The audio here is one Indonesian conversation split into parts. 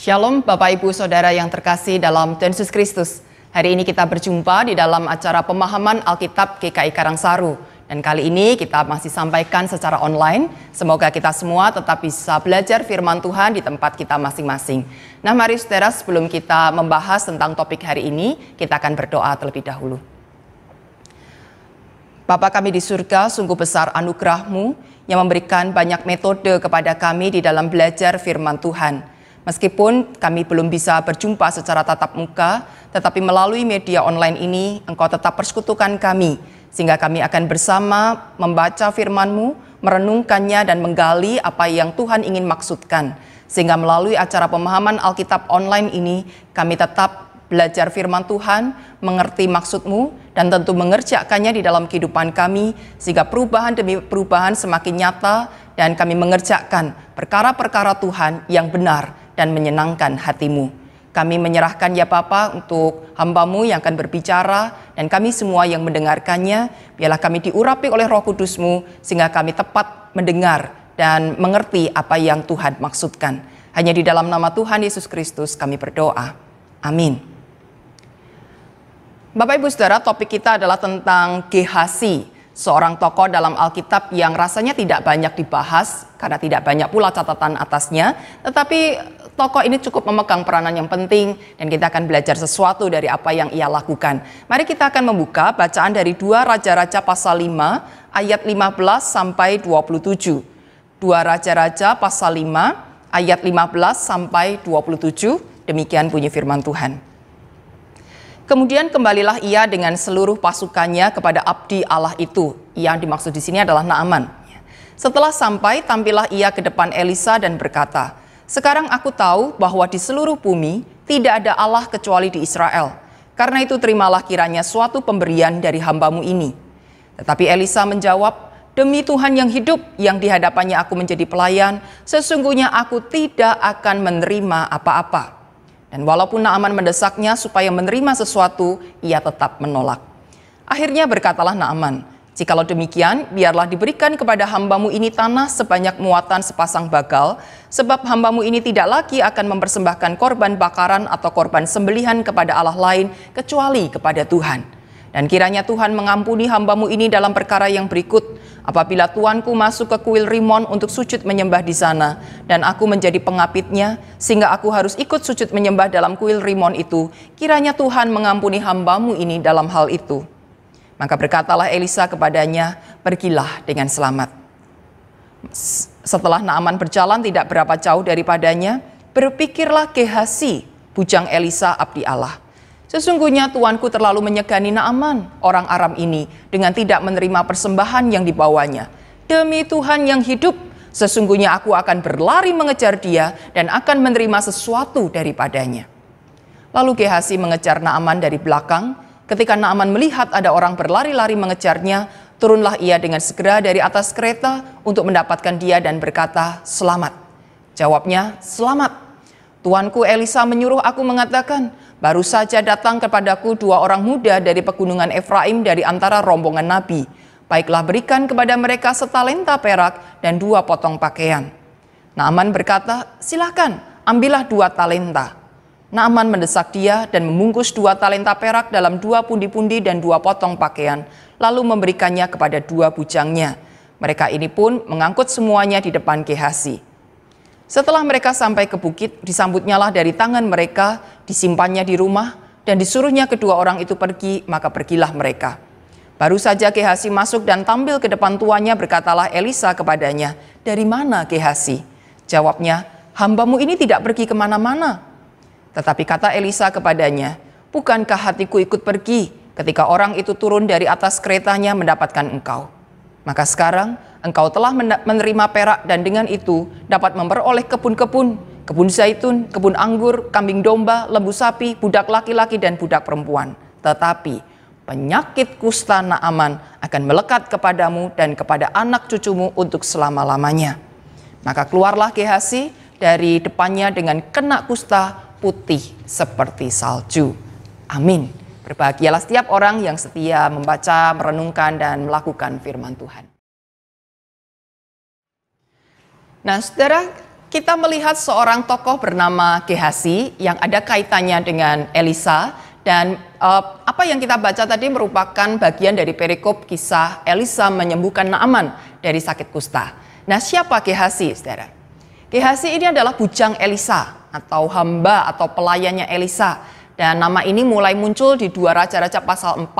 Shalom Bapak Ibu Saudara yang terkasih dalam Yesus Kristus. Hari ini kita berjumpa di dalam acara pemahaman Alkitab GKI Karangsaru. Dan kali ini kita masih sampaikan secara online. Semoga kita semua tetap bisa belajar firman Tuhan di tempat kita masing-masing. Nah mari saudara sebelum kita membahas tentang topik hari ini, kita akan berdoa terlebih dahulu. Bapa kami di surga, sungguh besar anugerahmu yang memberikan banyak metode kepada kami di dalam belajar firman Tuhan. Meskipun kami belum bisa berjumpa secara tatap muka, tetapi melalui media online ini engkau tetap persekutukan kami, sehingga kami akan bersama membaca firman-Mu, merenungkannya dan menggali apa yang Tuhan ingin maksudkan. Sehingga melalui acara pemahaman Alkitab online ini, kami tetap belajar firman Tuhan, mengerti maksudmu, dan tentu mengerjakannya di dalam kehidupan kami, sehingga perubahan demi perubahan semakin nyata, dan kami mengerjakan perkara-perkara Tuhan yang benar, dan menyenangkan hatimu. Kami menyerahkan ya Bapa untuk hambamu yang akan berbicara dan kami semua yang mendengarkannya, biarlah kami diurapi oleh roh kudusmu sehingga kami tepat mendengar dan mengerti apa yang Tuhan maksudkan. Hanya di dalam nama Tuhan Yesus Kristus kami berdoa. Amin. Bapak Ibu Saudara, topik kita adalah tentang Gehasi, seorang tokoh dalam Alkitab yang rasanya tidak banyak dibahas karena tidak banyak pula catatan atasnya, tetapi tokoh ini cukup memegang peranan yang penting dan kita akan belajar sesuatu dari apa yang ia lakukan. Mari kita akan membuka bacaan dari 2 Raja-Raja pasal 5 ayat 15 sampai 27. 2 Raja-Raja pasal 5 ayat 15 sampai 27. Demikian bunyi firman Tuhan. Kemudian kembalilah ia dengan seluruh pasukannya kepada abdi Allah itu. Yang dimaksud di sini adalah Naaman. Setelah sampai, tampillah ia ke depan Elisa dan berkata, sekarang aku tahu bahwa di seluruh bumi tidak ada Allah kecuali di Israel. Karena itu terimalah kiranya suatu pemberian dari hambamu ini. Tetapi Elisa menjawab, Demi Tuhan yang hidup, yang dihadapannya aku menjadi pelayan, sesungguhnya aku tidak akan menerima apa-apa. Dan walaupun Naaman mendesaknya supaya menerima sesuatu, ia tetap menolak. Akhirnya berkatalah Naaman, Jikalau demikian, biarlah diberikan kepada hambamu ini tanah sebanyak muatan sepasang bagal, sebab hambamu ini tidak lagi akan mempersembahkan korban bakaran atau korban sembelihan kepada Allah lain kecuali kepada Tuhan. Dan kiranya Tuhan mengampuni hambamu ini dalam perkara yang berikut, apabila tuanku masuk ke kuil Rimon untuk sujud menyembah di sana, dan aku menjadi pengapitnya, sehingga aku harus ikut sujud menyembah dalam kuil Rimon itu, kiranya Tuhan mengampuni hambamu ini dalam hal itu. Maka berkatalah Elisa kepadanya, pergilah dengan selamat. Setelah Naaman berjalan tidak berapa jauh daripadanya, berpikirlah Gehasi, bujang Elisa abdi Allah. Sesungguhnya tuanku terlalu menyegani Naaman, orang Aram ini, dengan tidak menerima persembahan yang dibawanya. Demi Tuhan yang hidup, sesungguhnya aku akan berlari mengejar dia dan akan menerima sesuatu daripadanya. Lalu Gehasi mengejar Naaman dari belakang. Ketika Naaman melihat ada orang berlari-lari mengejarnya, Turunlah ia dengan segera dari atas kereta untuk mendapatkan dia dan berkata, Selamat. Jawabnya, Selamat. Tuanku Elisa menyuruh aku mengatakan, baru saja datang kepadaku dua orang muda dari pegunungan Efraim dari antara rombongan nabi. Baiklah berikan kepada mereka setalenta perak dan dua potong pakaian. Naaman berkata, silahkan ambillah dua talenta. Naaman mendesak dia dan membungkus dua talenta perak dalam dua pundi-pundi dan dua potong pakaian, lalu memberikannya kepada dua bujangnya. Mereka ini pun mengangkut semuanya di depan Gehasi. Setelah mereka sampai ke bukit, disambutnyalah dari tangan mereka, disimpannya di rumah, dan disuruhnya kedua orang itu pergi, maka pergilah mereka. Baru saja Gehasi masuk dan tampil ke depan tuanya berkatalah Elisa kepadanya, "Dari mana Gehasi?" Jawabnya, "Hambamu ini tidak pergi kemana-mana." Tetapi kata Elisa kepadanya, Bukankah hatiku ikut pergi ketika orang itu turun dari atas keretanya mendapatkan engkau? Maka sekarang engkau telah menerima perak dan dengan itu dapat memperoleh kebun-kebun, kebun zaitun, kebun anggur, kambing domba, lembu sapi, budak laki-laki dan budak perempuan. Tetapi penyakit kusta Naaman akan melekat kepadamu dan kepada anak cucumu untuk selama-lamanya. Maka keluarlah Gehasi dari depannya dengan kena kusta putih seperti salju. Amin. Berbahagialah setiap orang yang setia membaca, merenungkan, dan melakukan firman Tuhan. Nah, saudara, kita melihat seorang tokoh bernama Gehasi yang ada kaitannya dengan Elisa dan uh, apa yang kita baca tadi merupakan bagian dari perikop kisah Elisa menyembuhkan Naaman dari sakit kusta. Nah, siapa Gehasi, Saudara? Gehasi ini adalah bujang Elisa atau hamba atau pelayannya Elisa. Dan nama ini mulai muncul di dua raja-raja pasal 4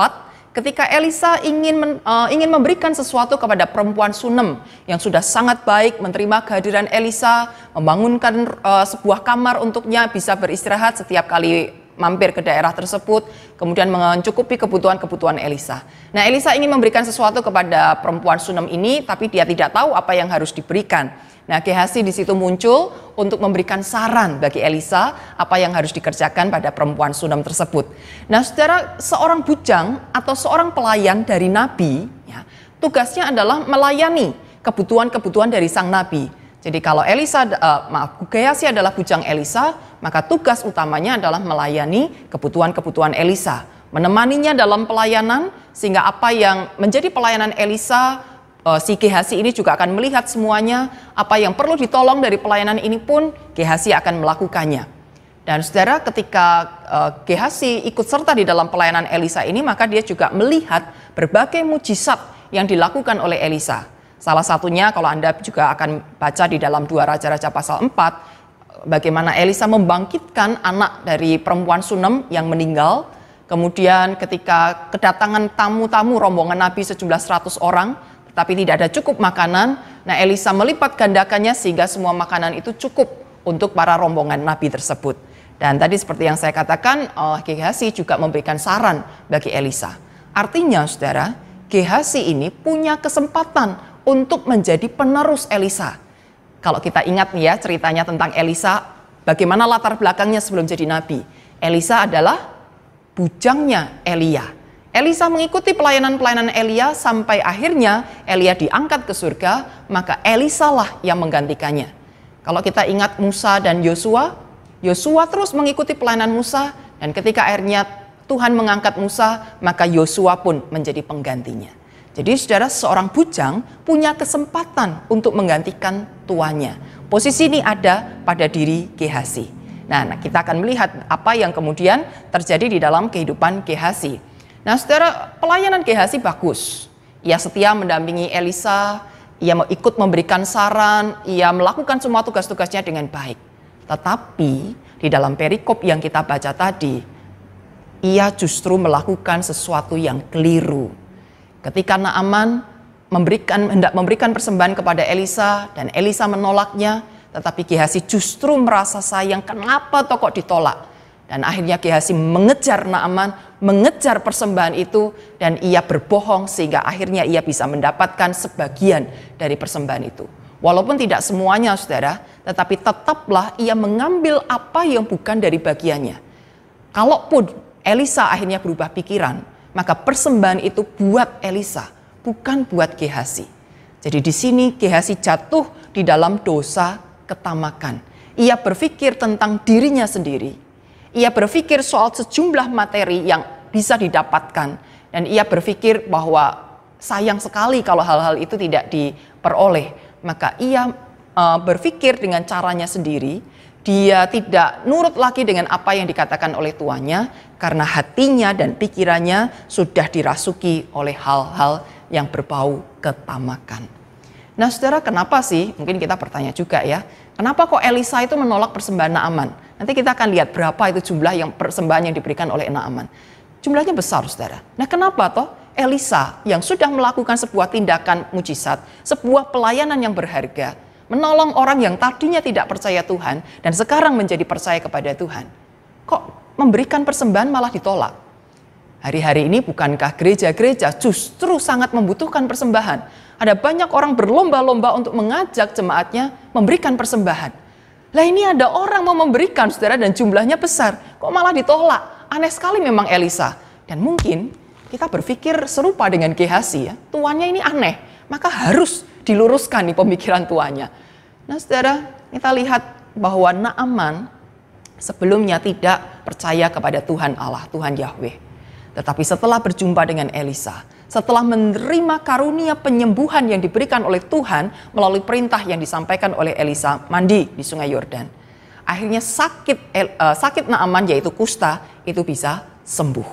ketika Elisa ingin men, uh, ingin memberikan sesuatu kepada perempuan Sunem yang sudah sangat baik menerima kehadiran Elisa, membangunkan uh, sebuah kamar untuknya bisa beristirahat setiap kali mampir ke daerah tersebut, kemudian mencukupi kebutuhan-kebutuhan Elisa. Nah, Elisa ingin memberikan sesuatu kepada perempuan Sunem ini, tapi dia tidak tahu apa yang harus diberikan. Nah, Gehasi di situ muncul untuk memberikan saran bagi Elisa apa yang harus dikerjakan pada perempuan Sunam tersebut. Nah, secara seorang bujang atau seorang pelayan dari nabi, ya, tugasnya adalah melayani kebutuhan-kebutuhan dari sang nabi. Jadi kalau Elisa, uh, maaf, Gehasi adalah bujang Elisa, maka tugas utamanya adalah melayani kebutuhan-kebutuhan Elisa, menemaninya dalam pelayanan sehingga apa yang menjadi pelayanan Elisa uh, si GHC ini juga akan melihat semuanya apa yang perlu ditolong dari pelayanan ini pun GHC akan melakukannya. Dan saudara ketika uh, eh, GHC ikut serta di dalam pelayanan Elisa ini maka dia juga melihat berbagai mujizat yang dilakukan oleh Elisa. Salah satunya kalau Anda juga akan baca di dalam dua raja-raja pasal 4 eh, bagaimana Elisa membangkitkan anak dari perempuan Sunem yang meninggal. Kemudian ketika kedatangan tamu-tamu rombongan Nabi sejumlah 100 orang, tapi tidak ada cukup makanan. Nah, Elisa melipat gandakannya sehingga semua makanan itu cukup untuk para rombongan nabi tersebut. Dan tadi seperti yang saya katakan, Gehasi eh, juga memberikan saran bagi Elisa. Artinya, saudara, Gehasi ini punya kesempatan untuk menjadi penerus Elisa. Kalau kita ingat nih ya ceritanya tentang Elisa, bagaimana latar belakangnya sebelum jadi nabi. Elisa adalah bujangnya Elia. Elisa mengikuti pelayanan-pelayanan Elia sampai akhirnya Elia diangkat ke surga, maka Elisa lah yang menggantikannya. Kalau kita ingat Musa dan Yosua, Yosua terus mengikuti pelayanan Musa dan ketika akhirnya Tuhan mengangkat Musa, maka Yosua pun menjadi penggantinya. Jadi saudara seorang bujang punya kesempatan untuk menggantikan tuannya. Posisi ini ada pada diri Gehasi. Nah, kita akan melihat apa yang kemudian terjadi di dalam kehidupan Gehasi. Nah, saudara, pelayanan Gehazi bagus. Ia setia mendampingi Elisa, ia ikut memberikan saran, ia melakukan semua tugas-tugasnya dengan baik. Tetapi di dalam perikop yang kita baca tadi, ia justru melakukan sesuatu yang keliru. Ketika Naaman memberikan hendak memberikan persembahan kepada Elisa dan Elisa menolaknya, tetapi Gehazi justru merasa sayang kenapa tokoh ditolak. Dan akhirnya Hasim mengejar Naaman, mengejar persembahan itu dan ia berbohong sehingga akhirnya ia bisa mendapatkan sebagian dari persembahan itu. Walaupun tidak semuanya saudara, tetapi tetaplah ia mengambil apa yang bukan dari bagiannya. Kalaupun Elisa akhirnya berubah pikiran, maka persembahan itu buat Elisa, bukan buat Gehasi. Jadi di sini Gehasi jatuh di dalam dosa ketamakan. Ia berpikir tentang dirinya sendiri, ia berpikir soal sejumlah materi yang bisa didapatkan dan ia berpikir bahwa sayang sekali kalau hal-hal itu tidak diperoleh. Maka ia uh, berpikir dengan caranya sendiri, dia tidak nurut lagi dengan apa yang dikatakan oleh tuanya, karena hatinya dan pikirannya sudah dirasuki oleh hal-hal yang berbau ketamakan. Nah saudara kenapa sih, mungkin kita bertanya juga ya, kenapa kok Elisa itu menolak persembahan aman? Nanti kita akan lihat berapa itu jumlah yang persembahan yang diberikan oleh Naaman. Jumlahnya besar, saudara. Nah, kenapa toh Elisa yang sudah melakukan sebuah tindakan mujizat, sebuah pelayanan yang berharga, menolong orang yang tadinya tidak percaya Tuhan dan sekarang menjadi percaya kepada Tuhan. Kok memberikan persembahan malah ditolak? Hari-hari ini bukankah gereja-gereja justru sangat membutuhkan persembahan? Ada banyak orang berlomba-lomba untuk mengajak jemaatnya memberikan persembahan. Lah ini ada orang mau memberikan saudara dan jumlahnya besar. Kok malah ditolak? Aneh sekali memang Elisa. Dan mungkin kita berpikir serupa dengan Gehasi ya. Tuannya ini aneh. Maka harus diluruskan nih pemikiran tuannya. Nah saudara kita lihat bahwa Naaman sebelumnya tidak percaya kepada Tuhan Allah, Tuhan Yahweh. Tetapi setelah berjumpa dengan Elisa, setelah menerima karunia penyembuhan yang diberikan oleh Tuhan melalui perintah yang disampaikan oleh Elisa mandi di Sungai Yordan. Akhirnya sakit uh, sakit Naaman yaitu kusta itu bisa sembuh.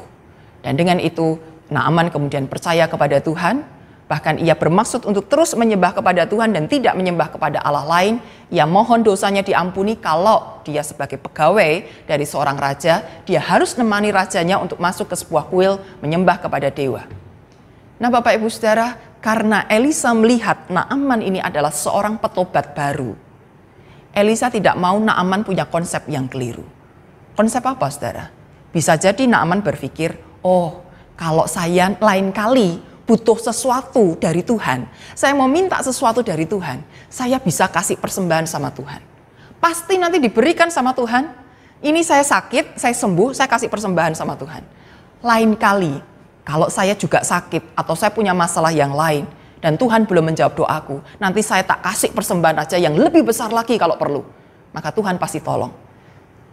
Dan dengan itu Naaman kemudian percaya kepada Tuhan, bahkan ia bermaksud untuk terus menyembah kepada Tuhan dan tidak menyembah kepada Allah lain. Ia mohon dosanya diampuni kalau dia sebagai pegawai dari seorang raja, dia harus menemani rajanya untuk masuk ke sebuah kuil menyembah kepada dewa. Nah Bapak Ibu Saudara, karena Elisa melihat Naaman ini adalah seorang petobat baru. Elisa tidak mau Naaman punya konsep yang keliru. Konsep apa Saudara? Bisa jadi Naaman berpikir, oh kalau saya lain kali butuh sesuatu dari Tuhan, saya mau minta sesuatu dari Tuhan, saya bisa kasih persembahan sama Tuhan. Pasti nanti diberikan sama Tuhan. Ini saya sakit, saya sembuh, saya kasih persembahan sama Tuhan. Lain kali kalau saya juga sakit atau saya punya masalah yang lain dan Tuhan belum menjawab doaku, nanti saya tak kasih persembahan aja yang lebih besar lagi kalau perlu. Maka Tuhan pasti tolong.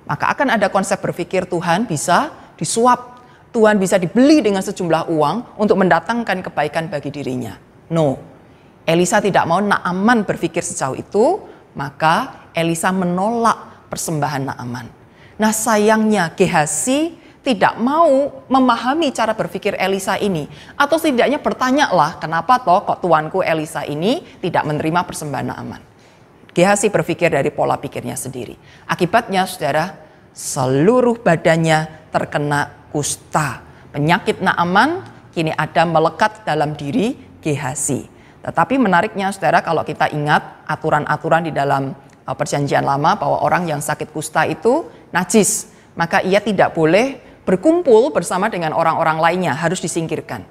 Maka akan ada konsep berpikir Tuhan bisa disuap, Tuhan bisa dibeli dengan sejumlah uang untuk mendatangkan kebaikan bagi dirinya. No, Elisa tidak mau Naaman berpikir sejauh itu, maka Elisa menolak persembahan Naaman. Nah sayangnya Gehazi tidak mau memahami cara berpikir Elisa ini atau setidaknya bertanyalah kenapa toh kok tuanku Elisa ini tidak menerima persembahan aman. Gehasi berpikir dari pola pikirnya sendiri. Akibatnya saudara seluruh badannya terkena kusta. Penyakit Naaman kini ada melekat dalam diri Gehasi. Tetapi menariknya saudara kalau kita ingat aturan-aturan di dalam eh, perjanjian lama bahwa orang yang sakit kusta itu najis maka ia tidak boleh berkumpul bersama dengan orang-orang lainnya harus disingkirkan.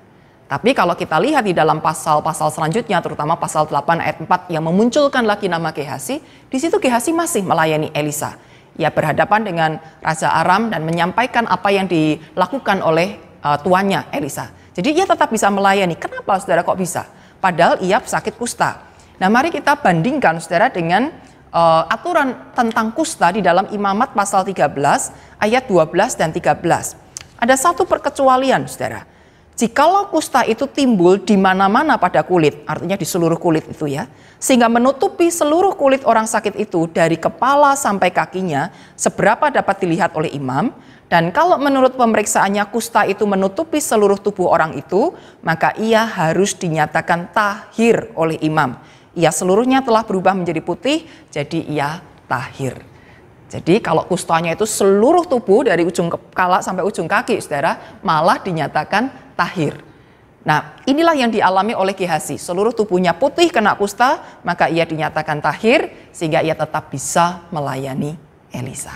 Tapi kalau kita lihat di dalam pasal-pasal selanjutnya, terutama pasal 8 ayat 4 yang memunculkan lagi nama Gehasi, di situ Gehasi masih melayani Elisa. Ia berhadapan dengan Raja Aram dan menyampaikan apa yang dilakukan oleh uh, tuannya Elisa. Jadi ia tetap bisa melayani. Kenapa saudara kok bisa? Padahal ia sakit kusta. Nah mari kita bandingkan saudara dengan uh, aturan tentang kusta di dalam imamat pasal 13 ayat 12 dan 13. Ada satu perkecualian, saudara. Jikalau kusta itu timbul di mana-mana pada kulit, artinya di seluruh kulit itu ya, sehingga menutupi seluruh kulit orang sakit itu dari kepala sampai kakinya, seberapa dapat dilihat oleh imam, dan kalau menurut pemeriksaannya kusta itu menutupi seluruh tubuh orang itu, maka ia harus dinyatakan tahir oleh imam ia seluruhnya telah berubah menjadi putih, jadi ia tahir. Jadi kalau kustanya itu seluruh tubuh dari ujung kepala sampai ujung kaki, saudara, malah dinyatakan tahir. Nah, inilah yang dialami oleh Kihasi. Seluruh tubuhnya putih kena kusta, maka ia dinyatakan tahir sehingga ia tetap bisa melayani Elisa.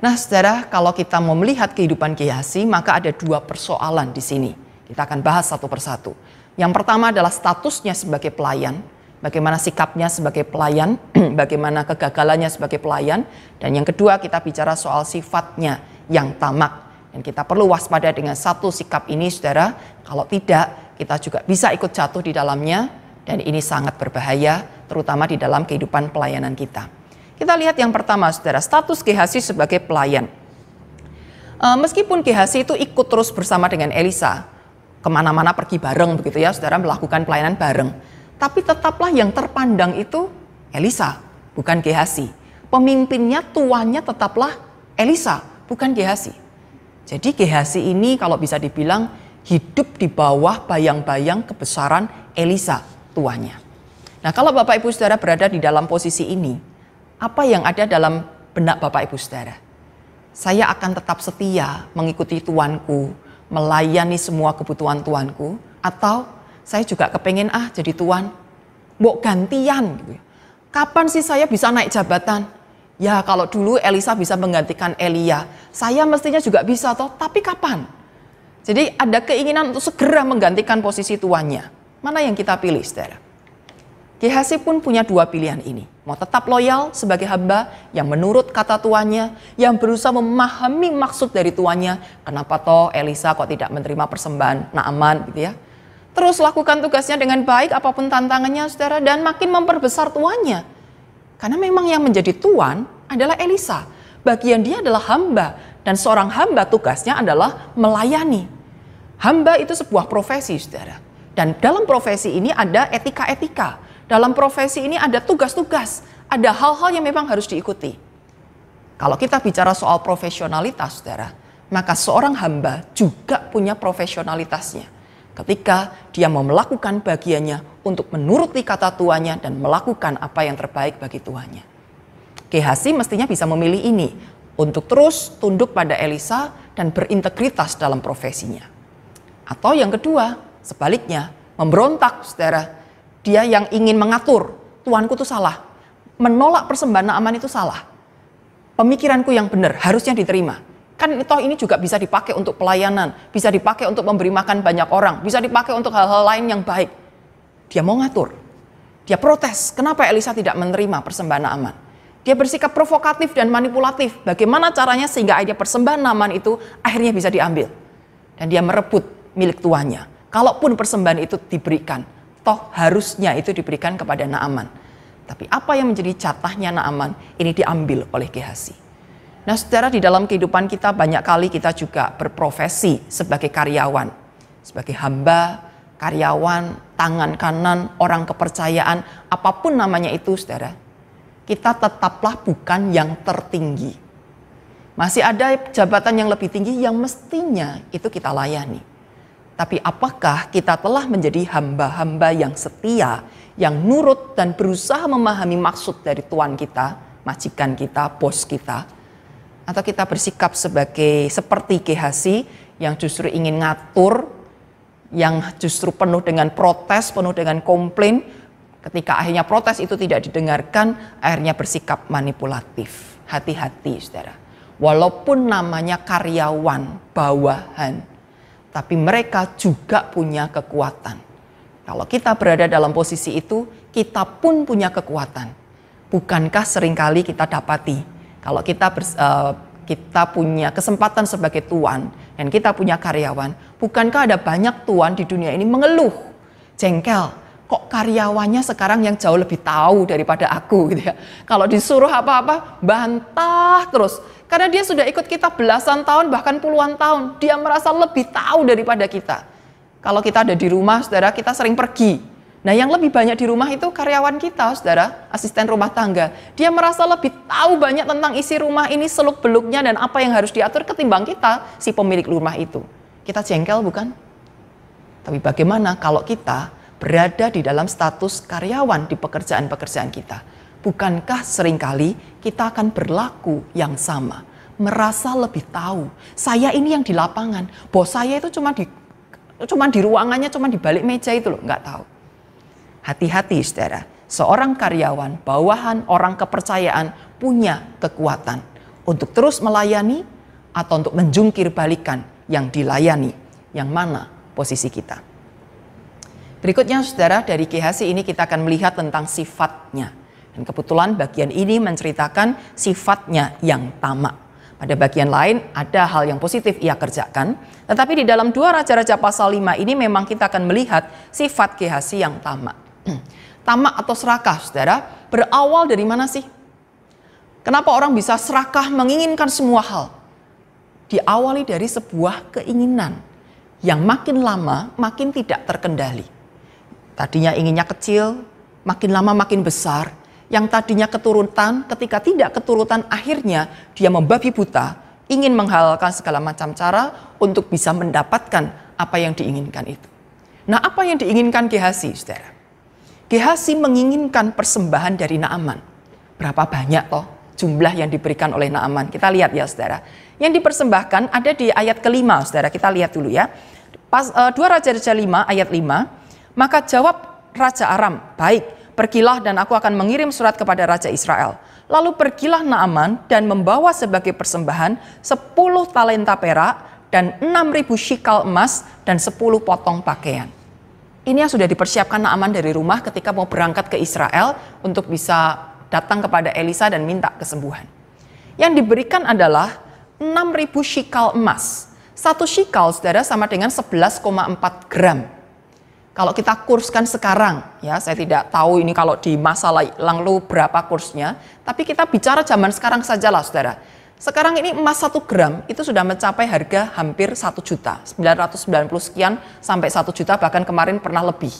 Nah, saudara, kalau kita mau melihat kehidupan Kihasi, maka ada dua persoalan di sini. Kita akan bahas satu persatu. Yang pertama adalah statusnya sebagai pelayan, bagaimana sikapnya sebagai pelayan, bagaimana kegagalannya sebagai pelayan, dan yang kedua kita bicara soal sifatnya yang tamak. Dan kita perlu waspada dengan satu sikap ini saudara, kalau tidak kita juga bisa ikut jatuh di dalamnya dan ini sangat berbahaya terutama di dalam kehidupan pelayanan kita. Kita lihat yang pertama saudara, status Gehasi sebagai pelayan. Eh, meskipun Gehasi itu ikut terus bersama dengan Elisa, kemana-mana pergi bareng begitu ya, saudara melakukan pelayanan bareng. Tapi tetaplah yang terpandang itu Elisa, bukan Gehasi. Pemimpinnya, tuannya tetaplah Elisa, bukan Gehasi. Jadi Gehasi ini kalau bisa dibilang hidup di bawah bayang-bayang kebesaran Elisa, tuanya. Nah kalau Bapak Ibu Saudara berada di dalam posisi ini, apa yang ada dalam benak Bapak Ibu Saudara? Saya akan tetap setia mengikuti tuanku, melayani semua kebutuhan tuanku atau saya juga kepengen ah jadi tuan mbok gantian gitu ya. kapan sih saya bisa naik jabatan ya kalau dulu Elisa bisa menggantikan Elia saya mestinya juga bisa toh tapi kapan jadi ada keinginan untuk segera menggantikan posisi tuannya mana yang kita pilih saudara Gehasi pun punya dua pilihan ini. Mau tetap loyal sebagai hamba yang menurut kata tuannya, yang berusaha memahami maksud dari tuannya, kenapa toh Elisa kok tidak menerima persembahan Naaman gitu ya. Terus lakukan tugasnya dengan baik apapun tantangannya saudara dan makin memperbesar tuannya. Karena memang yang menjadi tuan adalah Elisa. Bagian dia adalah hamba dan seorang hamba tugasnya adalah melayani. Hamba itu sebuah profesi saudara. Dan dalam profesi ini ada etika-etika dalam profesi ini ada tugas-tugas, ada hal-hal yang memang harus diikuti. Kalau kita bicara soal profesionalitas, saudara, maka seorang hamba juga punya profesionalitasnya. Ketika dia mau melakukan bagiannya untuk menuruti kata tuanya dan melakukan apa yang terbaik bagi tuannya. Kehasi mestinya bisa memilih ini untuk terus tunduk pada Elisa dan berintegritas dalam profesinya. Atau yang kedua, sebaliknya, memberontak, saudara, dia yang ingin mengatur, Tuanku itu salah. Menolak persembahan aman itu salah. Pemikiranku yang benar harusnya diterima. Kan toh ini juga bisa dipakai untuk pelayanan, bisa dipakai untuk memberi makan banyak orang, bisa dipakai untuk hal-hal lain yang baik. Dia mau ngatur. Dia protes, kenapa Elisa tidak menerima persembahan aman? Dia bersikap provokatif dan manipulatif. Bagaimana caranya sehingga akhirnya persembahan aman itu akhirnya bisa diambil. Dan dia merebut milik tuannya. Kalaupun persembahan itu diberikan, toh harusnya itu diberikan kepada Naaman. Tapi apa yang menjadi catahnya Naaman ini diambil oleh Gehazi. Nah saudara di dalam kehidupan kita banyak kali kita juga berprofesi sebagai karyawan. Sebagai hamba, karyawan, tangan kanan, orang kepercayaan, apapun namanya itu saudara. Kita tetaplah bukan yang tertinggi. Masih ada jabatan yang lebih tinggi yang mestinya itu kita layani. Tapi apakah kita telah menjadi hamba-hamba yang setia, yang nurut dan berusaha memahami maksud dari tuan kita, majikan kita, bos kita? Atau kita bersikap sebagai seperti Gehasi yang justru ingin ngatur, yang justru penuh dengan protes, penuh dengan komplain, ketika akhirnya protes itu tidak didengarkan, akhirnya bersikap manipulatif. Hati-hati saudara. Walaupun namanya karyawan, bawahan, tapi mereka juga punya kekuatan. Kalau kita berada dalam posisi itu, kita pun punya kekuatan. Bukankah seringkali kita dapati kalau kita ber, uh, eh, kita punya kesempatan sebagai tuan dan kita punya karyawan, bukankah ada banyak tuan di dunia ini mengeluh, jengkel kok karyawannya sekarang yang jauh lebih tahu daripada aku gitu ya. Kalau disuruh apa-apa bantah terus karena dia sudah ikut kita belasan tahun bahkan puluhan tahun, dia merasa lebih tahu daripada kita. Kalau kita ada di rumah, Saudara, kita sering pergi. Nah, yang lebih banyak di rumah itu karyawan kita, Saudara, asisten rumah tangga. Dia merasa lebih tahu banyak tentang isi rumah ini, seluk-beluknya dan apa yang harus diatur ketimbang kita si pemilik rumah itu. Kita jengkel bukan? Tapi bagaimana kalau kita berada di dalam status karyawan di pekerjaan-pekerjaan kita, bukankah seringkali kita akan berlaku yang sama, merasa lebih tahu. Saya ini yang di lapangan, bos saya itu cuma di cuma di ruangannya, cuma di balik meja itu loh, nggak tahu. Hati-hati saudara, seorang karyawan, bawahan, orang kepercayaan punya kekuatan untuk terus melayani atau untuk menjungkir balikan yang dilayani, yang mana posisi kita. Berikutnya saudara dari GHC ini kita akan melihat tentang sifatnya. Dan kebetulan bagian ini menceritakan sifatnya yang tamak. Pada bagian lain ada hal yang positif ia kerjakan. Tetapi di dalam dua raja-raja pasal 5 ini memang kita akan melihat sifat GHC yang tamak. tamak atau serakah saudara berawal dari mana sih? Kenapa orang bisa serakah menginginkan semua hal? Diawali dari sebuah keinginan yang makin lama makin tidak terkendali. Tadinya inginnya kecil, makin lama makin besar. Yang tadinya keturutan, ketika tidak keturutan akhirnya dia membabi buta, ingin menghalalkan segala macam cara untuk bisa mendapatkan apa yang diinginkan itu. Nah apa yang diinginkan Gehasi, saudara? Gehasi menginginkan persembahan dari Naaman. Berapa banyak toh jumlah yang diberikan oleh Naaman? Kita lihat ya saudara. Yang dipersembahkan ada di ayat kelima saudara. Kita lihat dulu ya. Pas, uh, eh, 2 Raja-Raja 5 ayat 5. Maka jawab Raja Aram, baik, pergilah dan aku akan mengirim surat kepada Raja Israel. Lalu pergilah Naaman dan membawa sebagai persembahan sepuluh talenta perak dan enam ribu shikal emas dan sepuluh potong pakaian. Ini yang sudah dipersiapkan Naaman dari rumah ketika mau berangkat ke Israel untuk bisa datang kepada Elisa dan minta kesembuhan. Yang diberikan adalah 6.000 shikal emas. Satu shikal, saudara, sama dengan 11,4 gram. Kalau kita kurskan sekarang, ya saya tidak tahu ini kalau di masa lalu berapa kursnya, tapi kita bicara zaman sekarang saja lah, saudara. Sekarang ini emas 1 gram itu sudah mencapai harga hampir 1 juta, 990 sekian sampai 1 juta bahkan kemarin pernah lebih.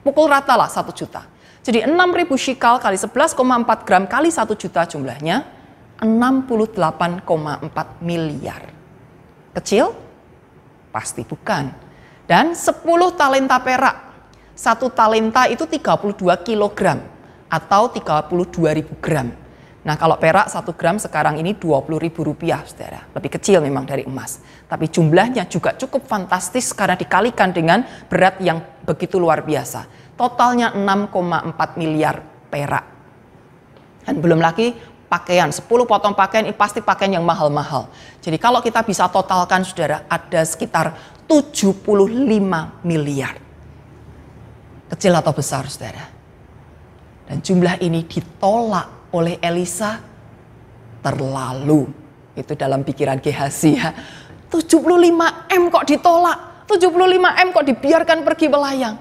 Pukul rata lah 1 juta. Jadi 6.000 shikal kali 11,4 gram kali 1 juta jumlahnya 68,4 miliar. Kecil? Pasti bukan dan 10 talenta perak. Satu talenta itu 32 kg atau 32 ribu gram. Nah kalau perak 1 gram sekarang ini 20 ribu rupiah saudara. Lebih kecil memang dari emas. Tapi jumlahnya juga cukup fantastis karena dikalikan dengan berat yang begitu luar biasa. Totalnya 6,4 miliar perak. Dan belum lagi pakaian, 10 potong pakaian ini pasti pakaian yang mahal-mahal. Jadi kalau kita bisa totalkan saudara ada sekitar 75 miliar. Kecil atau besar, saudara. Dan jumlah ini ditolak oleh Elisa terlalu. Itu dalam pikiran Gehazi ya. 75M kok ditolak, 75M kok dibiarkan pergi melayang.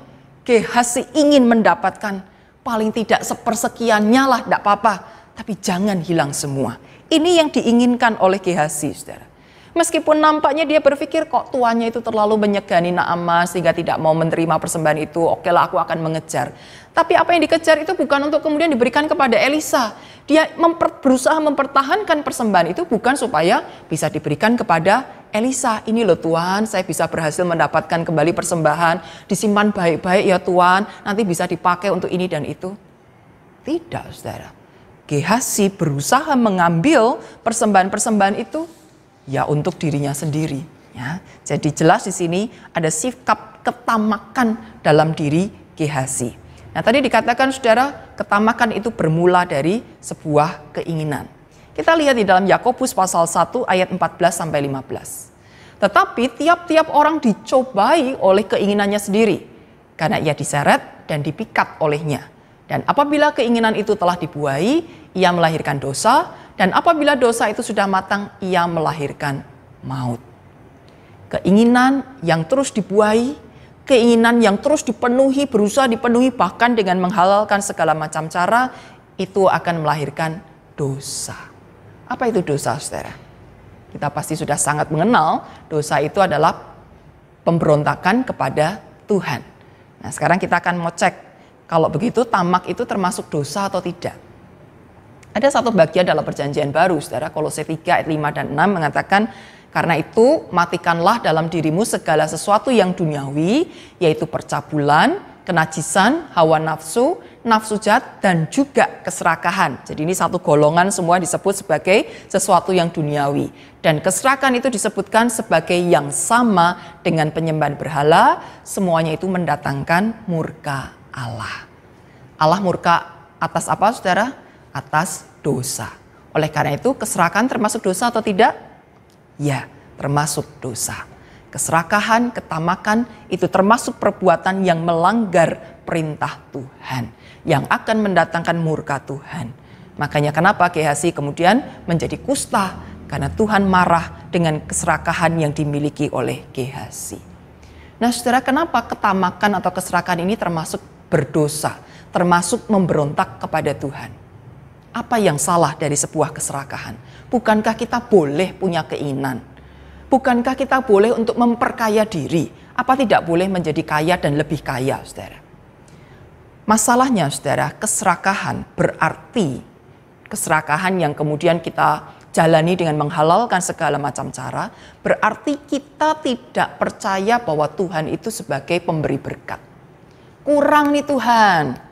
Gehazi ingin mendapatkan paling tidak sepersekiannya lah, tidak apa-apa. Tapi jangan hilang semua. Ini yang diinginkan oleh Gehazi, saudara. Meskipun nampaknya dia berpikir kok tuannya itu terlalu menyegani Nama sehingga tidak mau menerima persembahan itu, oke lah aku akan mengejar. Tapi apa yang dikejar itu bukan untuk kemudian diberikan kepada Elisa. Dia memper, berusaha mempertahankan persembahan itu bukan supaya bisa diberikan kepada Elisa. Ini loh Tuhan, saya bisa berhasil mendapatkan kembali persembahan, disimpan baik-baik ya Tuhan, nanti bisa dipakai untuk ini dan itu. Tidak, saudara. Gehasi berusaha mengambil persembahan-persembahan itu ya untuk dirinya sendiri. Ya. Jadi jelas di sini ada sikap ketamakan dalam diri Gehasi. Nah tadi dikatakan saudara ketamakan itu bermula dari sebuah keinginan. Kita lihat di dalam Yakobus pasal 1 ayat 14 sampai 15. Tetapi tiap-tiap orang dicobai oleh keinginannya sendiri karena ia diseret dan dipikat olehnya. Dan apabila keinginan itu telah dibuai, ia melahirkan dosa dan apabila dosa itu sudah matang, ia melahirkan maut. Keinginan yang terus dibuahi, keinginan yang terus dipenuhi, berusaha dipenuhi bahkan dengan menghalalkan segala macam cara, itu akan melahirkan dosa. Apa itu dosa, saudara? Kita pasti sudah sangat mengenal dosa itu adalah pemberontakan kepada Tuhan. Nah, sekarang kita akan mau cek kalau begitu tamak itu termasuk dosa atau tidak. Ada satu bagian dalam perjanjian baru, saudara, Kolose 3 ayat 5 dan 6 mengatakan, karena itu matikanlah dalam dirimu segala sesuatu yang duniawi, yaitu percabulan, kenajisan, hawa nafsu, nafsu jahat, dan juga keserakahan. Jadi ini satu golongan semua disebut sebagai sesuatu yang duniawi. Dan keserakahan itu disebutkan sebagai yang sama dengan penyembahan berhala, semuanya itu mendatangkan murka Allah. Allah murka atas apa saudara? atas dosa. Oleh karena itu, keserakahan termasuk dosa atau tidak? Ya, termasuk dosa. Keserakahan, ketamakan itu termasuk perbuatan yang melanggar perintah Tuhan, yang akan mendatangkan murka Tuhan. Makanya kenapa Gehazi kemudian menjadi kusta karena Tuhan marah dengan keserakahan yang dimiliki oleh Gehazi. Nah, Saudara, kenapa ketamakan atau keserakahan ini termasuk berdosa, termasuk memberontak kepada Tuhan? Apa yang salah dari sebuah keserakahan? Bukankah kita boleh punya keinginan? Bukankah kita boleh untuk memperkaya diri? Apa tidak boleh menjadi kaya dan lebih kaya, saudara? Masalahnya, saudara, keserakahan berarti keserakahan yang kemudian kita jalani dengan menghalalkan segala macam cara, berarti kita tidak percaya bahwa Tuhan itu sebagai pemberi berkat. Kurang nih Tuhan,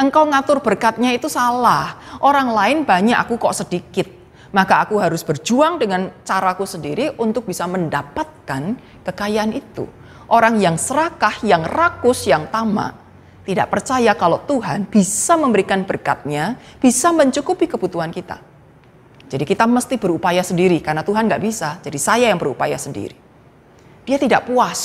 Engkau ngatur berkatnya itu salah. Orang lain banyak, aku kok sedikit. Maka aku harus berjuang dengan caraku sendiri untuk bisa mendapatkan kekayaan itu. Orang yang serakah, yang rakus, yang tamak, tidak percaya kalau Tuhan bisa memberikan berkatnya, bisa mencukupi kebutuhan kita. Jadi kita mesti berupaya sendiri karena Tuhan nggak bisa. Jadi saya yang berupaya sendiri. Dia tidak puas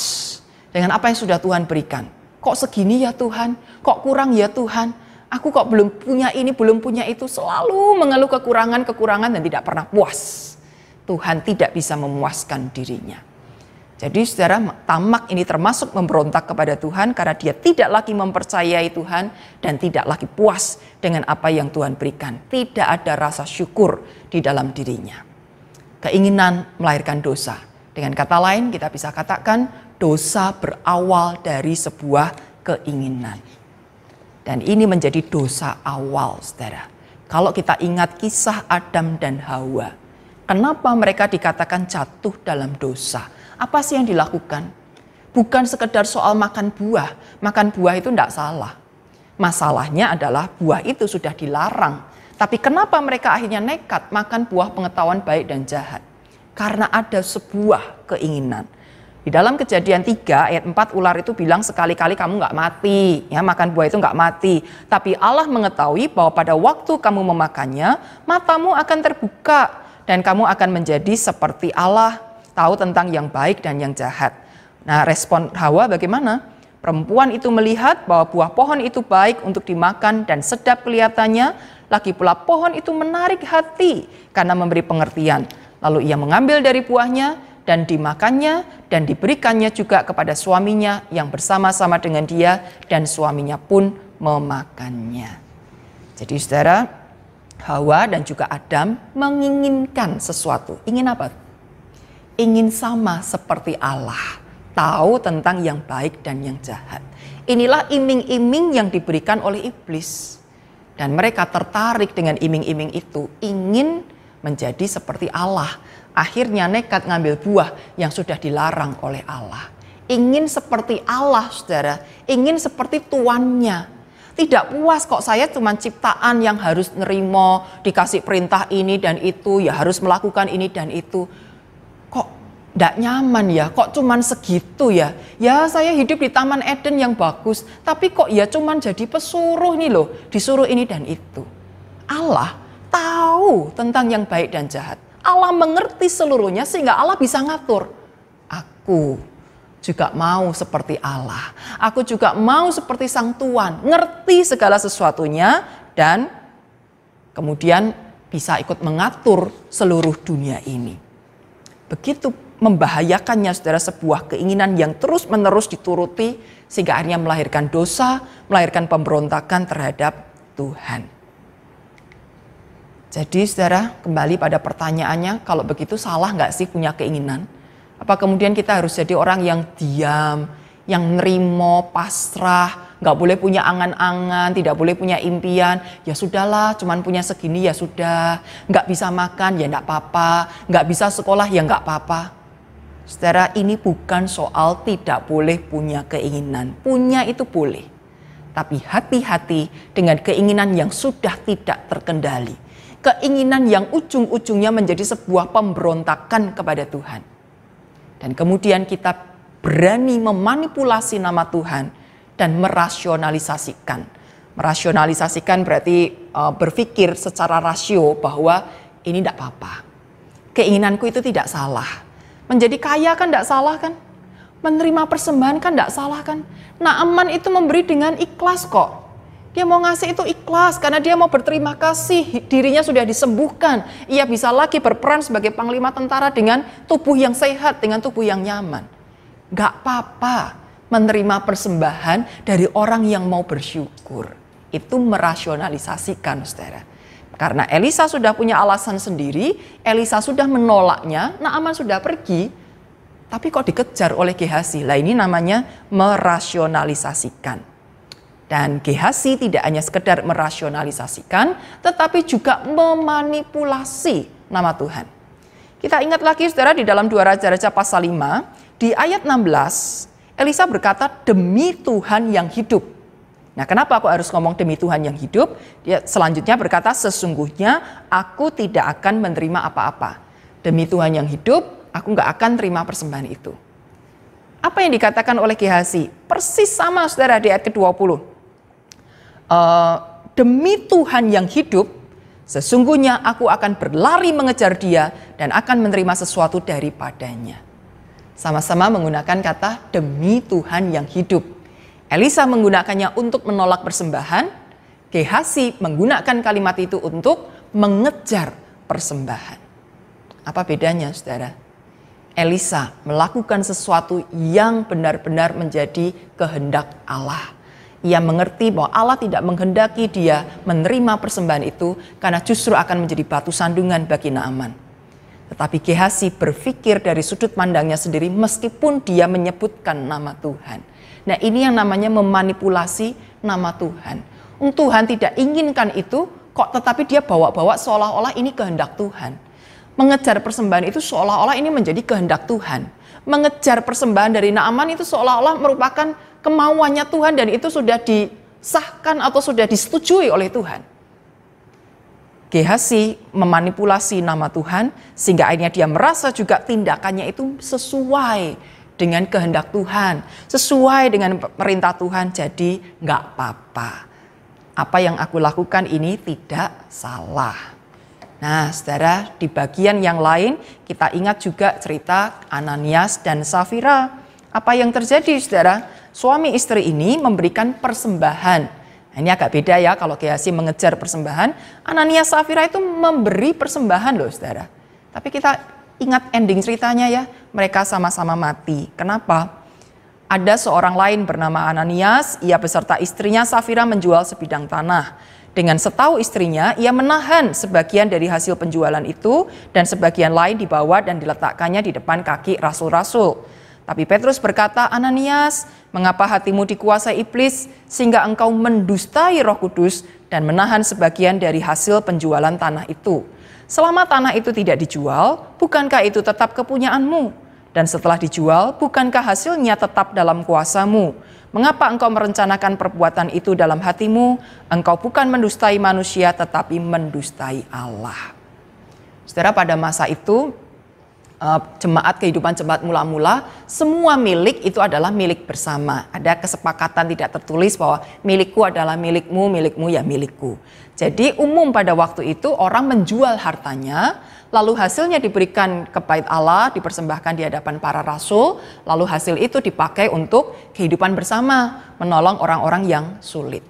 dengan apa yang sudah Tuhan berikan. Kok segini ya Tuhan? Kok kurang ya Tuhan? Aku kok belum punya ini, belum punya itu, selalu mengeluh kekurangan-kekurangan dan tidak pernah puas. Tuhan tidak bisa memuaskan dirinya. Jadi saudara, tamak ini termasuk memberontak kepada Tuhan karena dia tidak lagi mempercayai Tuhan dan tidak lagi puas dengan apa yang Tuhan berikan. Tidak ada rasa syukur di dalam dirinya. Keinginan melahirkan dosa. Dengan kata lain kita bisa katakan dosa berawal dari sebuah keinginan. Dan ini menjadi dosa awal, saudara. Kalau kita ingat kisah Adam dan Hawa, kenapa mereka dikatakan jatuh dalam dosa? Apa sih yang dilakukan? Bukan sekedar soal makan buah. Makan buah itu tidak salah. Masalahnya adalah buah itu sudah dilarang. Tapi kenapa mereka akhirnya nekat makan buah pengetahuan baik dan jahat? Karena ada sebuah keinginan, di dalam kejadian 3 ayat 4 ular itu bilang sekali-kali kamu nggak mati, ya makan buah itu nggak mati. Tapi Allah mengetahui bahwa pada waktu kamu memakannya, matamu akan terbuka dan kamu akan menjadi seperti Allah, tahu tentang yang baik dan yang jahat. Nah, respon Hawa bagaimana? Perempuan itu melihat bahwa buah pohon itu baik untuk dimakan dan sedap kelihatannya, lagi pula pohon itu menarik hati karena memberi pengertian. Lalu ia mengambil dari buahnya dan dimakannya dan diberikannya juga kepada suaminya yang bersama-sama dengan dia dan suaminya pun memakannya. Jadi saudara, Hawa dan juga Adam menginginkan sesuatu. Ingin apa? Ingin sama seperti Allah. Tahu tentang yang baik dan yang jahat. Inilah iming-iming yang diberikan oleh iblis. Dan mereka tertarik dengan iming-iming itu, ingin menjadi seperti Allah, akhirnya nekat ngambil buah yang sudah dilarang oleh Allah. Ingin seperti Allah, saudara, ingin seperti tuannya. Tidak puas kok saya cuma ciptaan yang harus nerimo, dikasih perintah ini dan itu, ya harus melakukan ini dan itu. Kok tidak nyaman ya, kok cuma segitu ya. Ya saya hidup di Taman Eden yang bagus, tapi kok ya cuma jadi pesuruh nih loh, disuruh ini dan itu. Allah tahu tentang yang baik dan jahat. Allah mengerti seluruhnya sehingga Allah bisa ngatur. Aku juga mau seperti Allah. Aku juga mau seperti Sang Tuhan, ngerti segala sesuatunya dan kemudian bisa ikut mengatur seluruh dunia ini. Begitu membahayakannya saudara sebuah keinginan yang terus-menerus dituruti sehingga akhirnya melahirkan dosa, melahirkan pemberontakan terhadap Tuhan. Jadi saudara kembali pada pertanyaannya, kalau begitu salah nggak sih punya keinginan? Apa kemudian kita harus jadi orang yang diam, yang nerimo, pasrah, nggak boleh punya angan-angan, tidak boleh punya impian. Ya sudahlah, cuman punya segini ya sudah. Nggak bisa makan ya nggak apa-apa, nggak bisa sekolah ya nggak apa-apa. Saudara, ini bukan soal tidak boleh punya keinginan. Punya itu boleh. Tapi hati-hati dengan keinginan yang sudah tidak terkendali keinginan yang ujung-ujungnya menjadi sebuah pemberontakan kepada Tuhan. Dan kemudian kita berani memanipulasi nama Tuhan dan merasionalisasikan. Merasionalisasikan berarti uh, berpikir secara rasio bahwa ini tidak apa-apa. Keinginanku itu tidak salah. Menjadi kaya kan tidak salah kan? Menerima persembahan kan tidak salah kan? Naaman itu memberi dengan ikhlas kok. Dia mau ngasih itu ikhlas karena dia mau berterima kasih dirinya sudah disembuhkan. Ia bisa lagi berperan sebagai panglima tentara dengan tubuh yang sehat, dengan tubuh yang nyaman. Gak apa-apa menerima persembahan dari orang yang mau bersyukur. Itu merasionalisasikan saudara. Karena Elisa sudah punya alasan sendiri, Elisa sudah menolaknya, Naaman sudah pergi, tapi kok dikejar oleh Gehazi. Lah ini namanya merasionalisasikan. Dan Gehazi tidak hanya sekedar merasionalisasikan, tetapi juga memanipulasi nama Tuhan. Kita ingat lagi saudara di dalam dua Raja-Raja pasal 5, di ayat 16, Elisa berkata, demi Tuhan yang hidup. Nah kenapa aku harus ngomong demi Tuhan yang hidup? Dia selanjutnya berkata, sesungguhnya aku tidak akan menerima apa-apa. Demi Tuhan yang hidup, aku nggak akan terima persembahan itu. Apa yang dikatakan oleh Gehazi? Persis sama saudara di ayat ke-20 uh, demi Tuhan yang hidup, sesungguhnya aku akan berlari mengejar dia dan akan menerima sesuatu daripadanya. Sama-sama menggunakan kata demi Tuhan yang hidup. Elisa menggunakannya untuk menolak persembahan, Gehasi menggunakan kalimat itu untuk mengejar persembahan. Apa bedanya saudara? Elisa melakukan sesuatu yang benar-benar menjadi kehendak Allah. Ia mengerti bahwa Allah tidak menghendaki dia menerima persembahan itu karena justru akan menjadi batu sandungan bagi Naaman. Tetapi Gehazi berpikir dari sudut pandangnya sendiri meskipun dia menyebutkan nama Tuhan. Nah ini yang namanya memanipulasi nama Tuhan. Hmm, Tuhan tidak inginkan itu kok tetapi dia bawa-bawa seolah-olah ini kehendak Tuhan. Mengejar persembahan itu seolah-olah ini menjadi kehendak Tuhan mengejar persembahan dari Naaman itu seolah-olah merupakan kemauannya Tuhan dan itu sudah disahkan atau sudah disetujui oleh Tuhan. Gehasi memanipulasi nama Tuhan sehingga akhirnya dia merasa juga tindakannya itu sesuai dengan kehendak Tuhan, sesuai dengan perintah Tuhan, jadi nggak apa-apa. Apa yang aku lakukan ini tidak salah. Nah, saudara, di bagian yang lain kita ingat juga cerita Ananias dan Safira. Apa yang terjadi, saudara? suami istri ini memberikan persembahan. Nah, ini agak beda ya kalau Gehazi mengejar persembahan. Anania Safira itu memberi persembahan loh saudara. Tapi kita ingat ending ceritanya ya. Mereka sama-sama mati. Kenapa? Ada seorang lain bernama Ananias, ia beserta istrinya Safira menjual sebidang tanah. Dengan setahu istrinya, ia menahan sebagian dari hasil penjualan itu dan sebagian lain dibawa dan diletakkannya di depan kaki rasul-rasul. Tapi Petrus berkata, Ananias, mengapa hatimu dikuasai iblis sehingga engkau mendustai roh kudus dan menahan sebagian dari hasil penjualan tanah itu? Selama tanah itu tidak dijual, bukankah itu tetap kepunyaanmu? Dan setelah dijual, bukankah hasilnya tetap dalam kuasamu? Mengapa engkau merencanakan perbuatan itu dalam hatimu? Engkau bukan mendustai manusia, tetapi mendustai Allah. Saudara, pada masa itu Eh, jemaat kehidupan jemaat mula-mula semua milik itu adalah milik bersama. Ada kesepakatan tidak tertulis bahwa milikku adalah milikmu, milikmu ya milikku. Jadi umum pada waktu itu orang menjual hartanya, lalu hasilnya diberikan ke bait Allah, dipersembahkan di hadapan para rasul, lalu hasil itu dipakai untuk kehidupan bersama, menolong orang-orang yang sulit.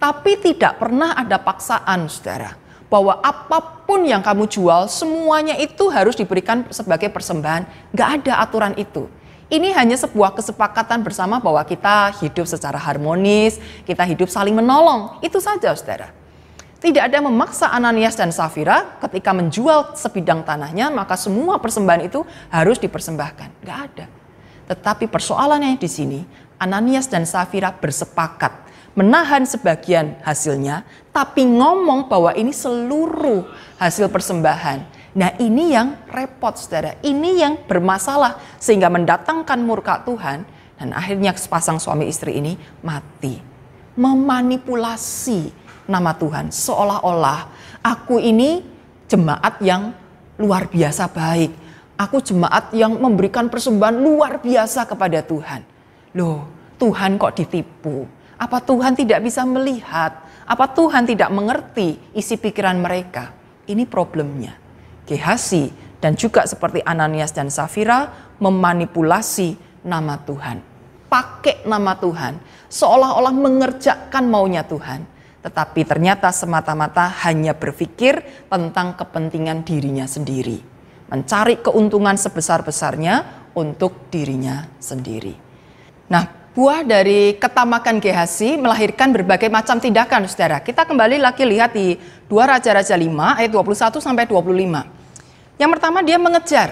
Tapi tidak pernah ada paksaan, saudara bahwa apapun yang kamu jual, semuanya itu harus diberikan sebagai persembahan. Nggak ada aturan itu. Ini hanya sebuah kesepakatan bersama bahwa kita hidup secara harmonis, kita hidup saling menolong. Itu saja, saudara. Tidak ada memaksa Ananias dan Safira ketika menjual sebidang tanahnya, maka semua persembahan itu harus dipersembahkan. Nggak ada. Tetapi persoalannya di sini, Ananias dan Safira bersepakat menahan sebagian hasilnya, tapi ngomong bahwa ini seluruh hasil persembahan. Nah ini yang repot saudara, ini yang bermasalah sehingga mendatangkan murka Tuhan dan akhirnya sepasang suami istri ini mati. Memanipulasi nama Tuhan seolah-olah aku ini jemaat yang luar biasa baik. Aku jemaat yang memberikan persembahan luar biasa kepada Tuhan. Loh Tuhan kok ditipu? Apa Tuhan tidak bisa melihat? Apa Tuhan tidak mengerti isi pikiran mereka? Ini problemnya. Gehasi dan juga seperti Ananias dan Safira memanipulasi nama Tuhan. Pakai nama Tuhan. Seolah-olah mengerjakan maunya Tuhan. Tetapi ternyata semata-mata hanya berpikir tentang kepentingan dirinya sendiri. Mencari keuntungan sebesar-besarnya untuk dirinya sendiri. Nah, buah dari ketamakan Gehasi melahirkan berbagai macam tindakan, saudara. Kita kembali lagi lihat di 2 Raja-Raja 5 ayat 21 sampai 25. Yang pertama dia mengejar,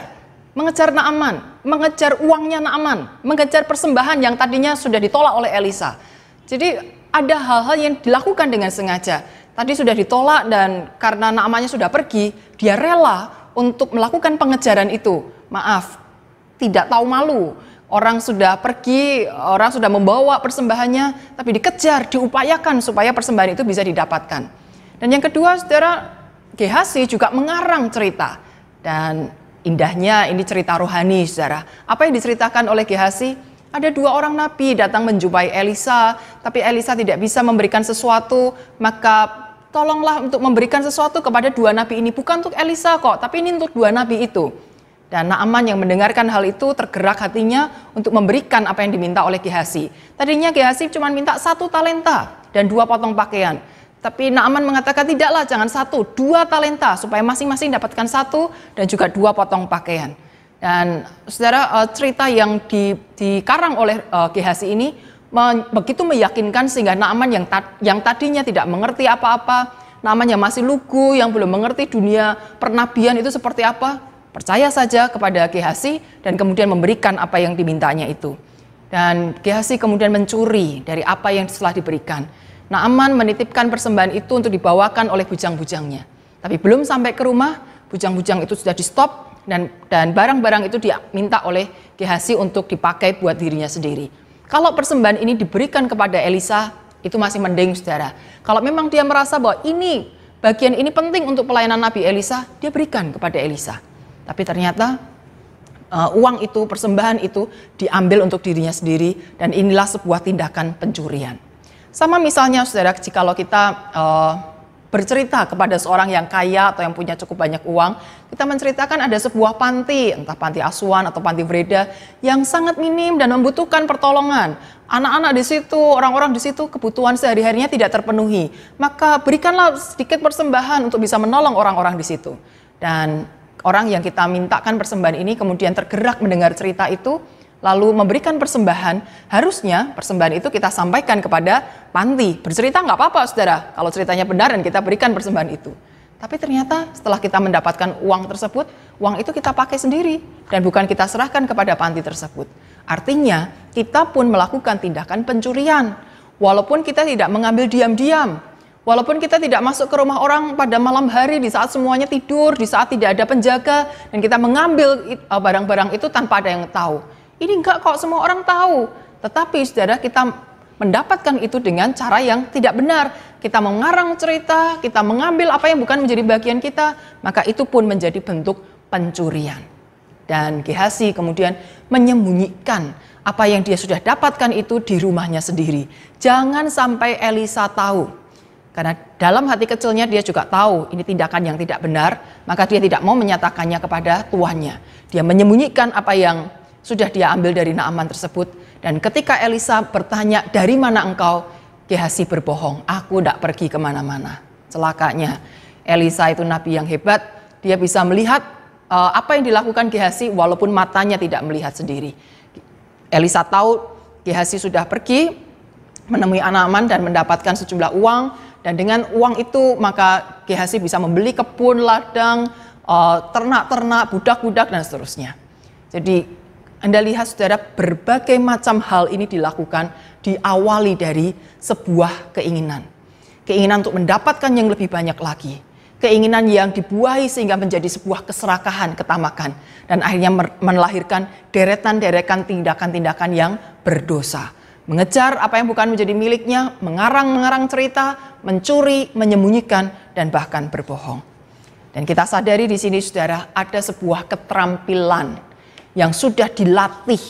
mengejar Naaman, mengejar uangnya Naaman, mengejar persembahan yang tadinya sudah ditolak oleh Elisa. Jadi ada hal-hal yang dilakukan dengan sengaja. Tadi sudah ditolak dan karena Naamannya sudah pergi, dia rela untuk melakukan pengejaran itu. Maaf, tidak tahu malu Orang sudah pergi, orang sudah membawa persembahannya, tapi dikejar, diupayakan supaya persembahan itu bisa didapatkan. Dan yang kedua, saudara Gehasi juga mengarang cerita. Dan indahnya ini cerita rohani, saudara. Apa yang diceritakan oleh Gehasi? Ada dua orang nabi datang menjumpai Elisa, tapi Elisa tidak bisa memberikan sesuatu, maka tolonglah untuk memberikan sesuatu kepada dua nabi ini. Bukan untuk Elisa kok, tapi ini untuk dua nabi itu. Dan Naaman yang mendengarkan hal itu tergerak hatinya untuk memberikan apa yang diminta oleh Gehasi. Tadinya Gehasi cuma minta satu talenta dan dua potong pakaian. Tapi Naaman mengatakan tidaklah jangan satu, dua talenta supaya masing-masing dapatkan satu dan juga dua potong pakaian. Dan saudara eh, cerita yang di, dikarang oleh Gehasi eh, ini begitu meyakinkan sehingga Naaman yang, yang tadinya tidak mengerti apa-apa, namanya masih lugu, yang belum mengerti dunia pernabian itu seperti apa, percaya saja kepada Gehasi dan kemudian memberikan apa yang dimintanya itu. Dan Gehasi kemudian mencuri dari apa yang telah diberikan. Naaman menitipkan persembahan itu untuk dibawakan oleh bujang-bujangnya. Tapi belum sampai ke rumah, bujang-bujang itu sudah di stop dan barang-barang itu diminta oleh Gehasi untuk dipakai buat dirinya sendiri. Kalau persembahan ini diberikan kepada Elisa, itu masih mending saudara. Kalau memang dia merasa bahwa ini bagian ini penting untuk pelayanan Nabi Elisa, dia berikan kepada Elisa. Tapi ternyata uh, uang itu, persembahan itu diambil untuk dirinya sendiri dan inilah sebuah tindakan pencurian. Sama misalnya saudara, jika kita uh, bercerita kepada seorang yang kaya atau yang punya cukup banyak uang, kita menceritakan ada sebuah panti, entah panti asuhan atau panti bereda yang sangat minim dan membutuhkan pertolongan. Anak-anak di situ, orang-orang di situ kebutuhan sehari-harinya tidak terpenuhi. Maka berikanlah sedikit persembahan untuk bisa menolong orang-orang di situ. Dan orang yang kita mintakan persembahan ini kemudian tergerak mendengar cerita itu lalu memberikan persembahan, harusnya persembahan itu kita sampaikan kepada panti. Bercerita nggak apa-apa saudara, kalau ceritanya benar dan kita berikan persembahan itu. Tapi ternyata setelah kita mendapatkan uang tersebut, uang itu kita pakai sendiri dan bukan kita serahkan kepada panti tersebut. Artinya, kita pun melakukan tindakan pencurian. Walaupun kita tidak mengambil diam-diam, Walaupun kita tidak masuk ke rumah orang pada malam hari di saat semuanya tidur, di saat tidak ada penjaga dan kita mengambil eh, barang-barang itu tanpa ada yang tahu. Ini enggak kok semua orang tahu. Tetapi Saudara kita mendapatkan itu dengan cara yang tidak benar. Kita mengarang cerita, kita mengambil apa yang bukan menjadi bagian kita, maka itu pun menjadi bentuk pencurian. Dan Gehasi kemudian menyembunyikan apa yang dia sudah dapatkan itu di rumahnya sendiri. Jangan sampai Elisa tahu karena dalam hati kecilnya dia juga tahu ini tindakan yang tidak benar, maka dia tidak mau menyatakannya kepada tuannya. Dia menyembunyikan apa yang sudah dia ambil dari Naaman tersebut. Dan ketika Elisa bertanya, dari mana engkau? Gehasi berbohong, aku tidak pergi kemana-mana. Celakanya, Elisa itu nabi yang hebat, dia bisa melihat uh, apa yang dilakukan Gehasi walaupun matanya tidak melihat sendiri. Elisa tahu Gehasi sudah pergi menemui Anaman dan mendapatkan sejumlah uang dan dengan uang itu maka GHC bisa membeli kebun, ladang, eh, ternak-ternak, budak-budak dan seterusnya. Jadi Anda lihat Saudara berbagai macam hal ini dilakukan diawali dari sebuah keinginan. Keinginan untuk mendapatkan yang lebih banyak lagi, keinginan yang dibuahi sehingga menjadi sebuah keserakahan, ketamakan, dan akhirnya melahirkan deretan-deretan tindakan-tindakan yang berdosa mengejar apa yang bukan menjadi miliknya, mengarang-mengarang cerita, mencuri, menyembunyikan, dan bahkan berbohong. Dan kita sadari di sini, saudara, ada sebuah keterampilan yang sudah dilatih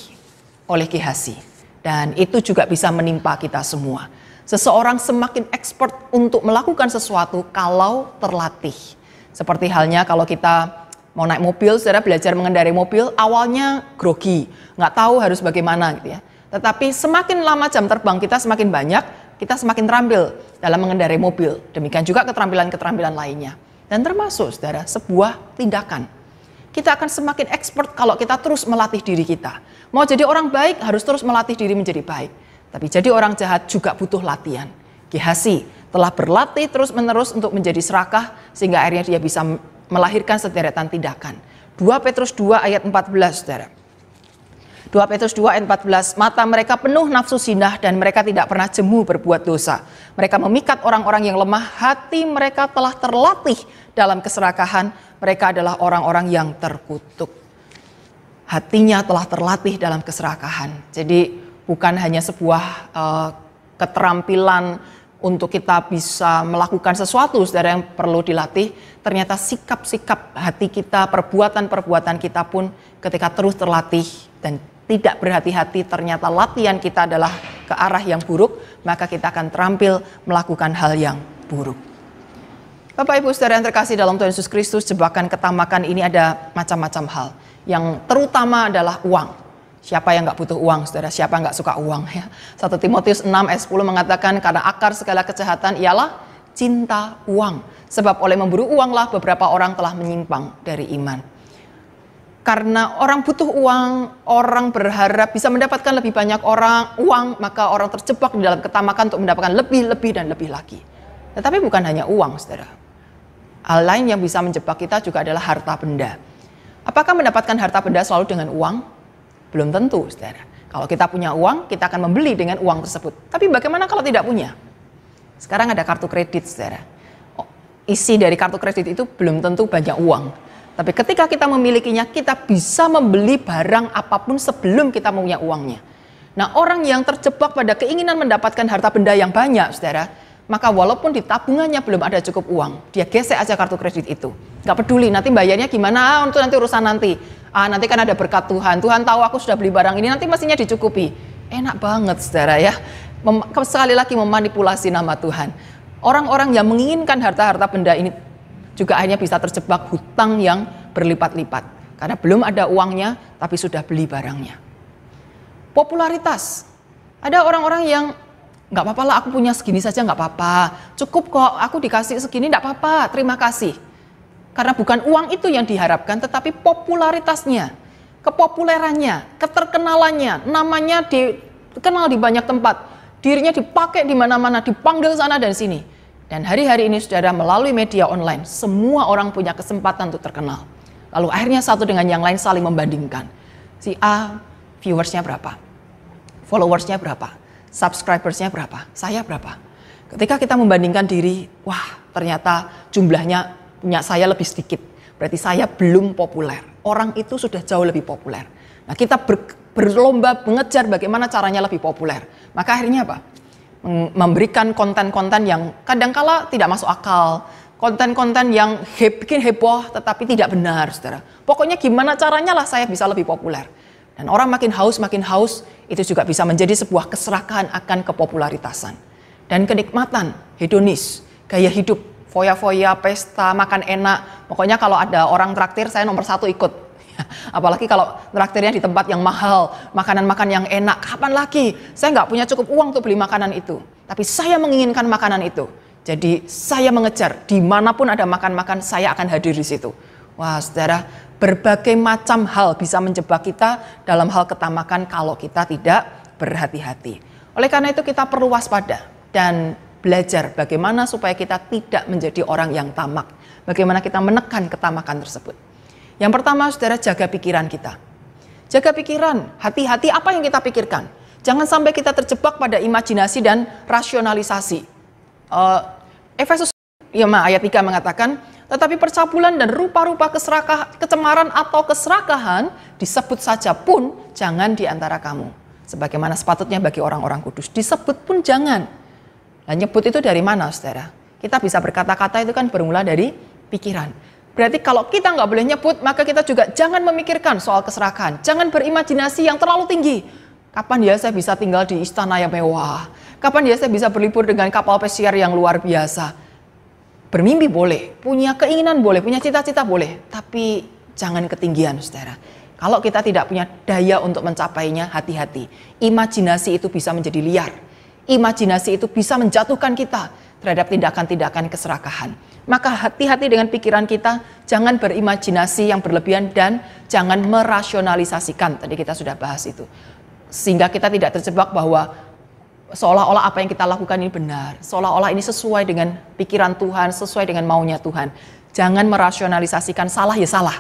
oleh Kihasi. Dan itu juga bisa menimpa kita semua. Seseorang semakin expert untuk melakukan sesuatu kalau terlatih. Seperti halnya kalau kita mau naik mobil, saudara belajar mengendarai mobil, awalnya grogi, nggak tahu harus bagaimana gitu ya. Tetapi semakin lama jam terbang kita semakin banyak, kita semakin terampil dalam mengendarai mobil. Demikian juga keterampilan-keterampilan lainnya. Dan termasuk, saudara, sebuah tindakan. Kita akan semakin expert kalau kita terus melatih diri kita. Mau jadi orang baik harus terus melatih diri menjadi baik. Tapi jadi orang jahat juga butuh latihan. Gehasi telah berlatih terus-menerus untuk menjadi serakah sehingga akhirnya dia bisa melahirkan sederetan tindakan. 2 Petrus 2 ayat 14, saudara. 2 Petrus 2 ayat 14, mata mereka penuh nafsu sinah dan mereka tidak pernah jemu berbuat dosa. Mereka memikat orang-orang yang lemah, hati mereka telah terlatih dalam keserakahan, mereka adalah orang-orang yang terkutuk. Hatinya telah terlatih dalam keserakahan. Jadi bukan hanya sebuah uh, keterampilan untuk kita bisa melakukan sesuatu saudara yang perlu dilatih, ternyata sikap-sikap hati kita, perbuatan-perbuatan kita pun ketika terus terlatih dan tidak berhati-hati ternyata latihan kita adalah ke arah yang buruk, maka kita akan terampil melakukan hal yang buruk. Bapak Ibu Saudara yang terkasih dalam Tuhan Yesus Kristus, jebakan ketamakan ini ada macam-macam hal. Yang terutama adalah uang. Siapa yang nggak butuh uang, saudara? Siapa yang nggak suka uang? Ya. 1 Timotius 6 ayat 10 mengatakan, karena akar segala kejahatan ialah cinta uang. Sebab oleh memburu uanglah beberapa orang telah menyimpang dari iman karena orang butuh uang, orang berharap bisa mendapatkan lebih banyak orang uang, maka orang terjebak di dalam ketamakan untuk mendapatkan lebih, lebih dan lebih lagi. Tetapi bukan hanya uang, Saudara. Hal lain yang bisa menjebak kita juga adalah harta benda. Apakah mendapatkan harta benda selalu dengan uang? Belum tentu, Saudara. Kalau kita punya uang, kita akan membeli dengan uang tersebut. Tapi bagaimana kalau tidak punya? Sekarang ada kartu kredit, Saudara. Oh, isi dari kartu kredit itu belum tentu banyak uang tapi ketika kita memilikinya, kita bisa membeli barang apapun sebelum kita punya uangnya. Nah, orang yang terjebak pada keinginan mendapatkan harta benda yang banyak, saudara, maka walaupun di tabungannya belum ada cukup uang, dia gesek aja kartu kredit itu. Gak peduli nanti bayarnya gimana, ah, untuk nanti urusan nanti. Ah, nanti kan ada berkat Tuhan. Tuhan tahu aku sudah beli barang ini, nanti mestinya dicukupi. Enak banget, saudara ya. Mem sekali lagi memanipulasi nama Tuhan. Orang-orang yang menginginkan harta-harta benda ini juga hanya bisa terjebak hutang yang berlipat-lipat. Karena belum ada uangnya, tapi sudah beli barangnya. Popularitas. Ada orang-orang yang nggak apa-apa lah aku punya segini saja nggak apa-apa. Cukup kok aku dikasih segini nggak apa-apa, terima kasih. Karena bukan uang itu yang diharapkan, tetapi popularitasnya, kepopulerannya, keterkenalannya, namanya dikenal di banyak tempat, dirinya dipakai di mana-mana, dipanggil sana dan sini dan hari-hari ini saudara melalui media online, semua orang punya kesempatan untuk terkenal. Lalu akhirnya satu dengan yang lain saling membandingkan. Si A viewersnya berapa? Followersnya berapa? Subscribersnya berapa? Saya berapa? Ketika kita membandingkan diri, wah ternyata jumlahnya punya saya lebih sedikit. Berarti saya belum populer. Orang itu sudah jauh lebih populer. Nah kita ber, berlomba mengejar bagaimana caranya lebih populer. Maka akhirnya apa? Mm, memberikan konten-konten yang kadangkala tidak masuk akal, konten-konten yang he, bikin heboh tetapi tidak benar, saudara. Pokoknya gimana caranya lah saya bisa lebih populer. Dan orang makin haus, makin haus, itu juga bisa menjadi sebuah keserakahan akan kepopularitasan. Dan kenikmatan, hedonis, gaya hidup, foya-foya, pesta, makan enak. Pokoknya kalau ada orang traktir, saya nomor satu ikut Apalagi kalau traktirnya di tempat yang mahal, makanan-makan yang enak, kapan lagi? Saya nggak punya cukup uang untuk beli makanan itu. Tapi saya menginginkan makanan itu. Jadi saya mengejar, dimanapun ada makan-makan, saya akan hadir di situ. Wah saudara, berbagai macam hal bisa menjebak kita dalam hal ketamakan kalau kita tidak berhati-hati. Oleh karena itu kita perlu waspada dan belajar bagaimana supaya kita tidak menjadi orang yang tamak. Bagaimana kita menekan ketamakan tersebut. Yang pertama, saudara jaga pikiran kita. Jaga pikiran, hati-hati apa yang kita pikirkan. Jangan sampai kita terjebak pada imajinasi dan rasionalisasi. Eh, Efesus ya, ayat 3 mengatakan, tetapi percabulan dan rupa-rupa keserakah, kecemaran atau keserakahan disebut saja pun jangan di antara kamu. Sebagaimana sepatutnya bagi orang-orang kudus. Disebut pun jangan. Nah nyebut itu dari mana saudara? Kita bisa berkata-kata itu kan bermula dari pikiran. Berarti kalau kita nggak boleh nyebut, maka kita juga jangan memikirkan soal keserakan, Jangan berimajinasi yang terlalu tinggi. Kapan ya saya bisa tinggal di istana yang mewah? Kapan ya saya bisa berlibur dengan kapal pesiar yang luar biasa? Bermimpi boleh, punya keinginan boleh, punya cita-cita boleh. Tapi jangan ketinggian, saudara. Kalau kita tidak punya daya untuk mencapainya, hati-hati. Imajinasi itu bisa menjadi liar. Imajinasi itu bisa menjatuhkan kita terhadap tindakan-tindakan keserakahan. Maka hati-hati dengan pikiran kita, jangan berimajinasi yang berlebihan dan jangan merasionalisasikan. Tadi kita sudah bahas itu. Sehingga kita tidak terjebak bahwa seolah-olah apa yang kita lakukan ini benar, seolah-olah ini sesuai dengan pikiran Tuhan, sesuai dengan maunya Tuhan. Jangan merasionalisasikan salah ya salah,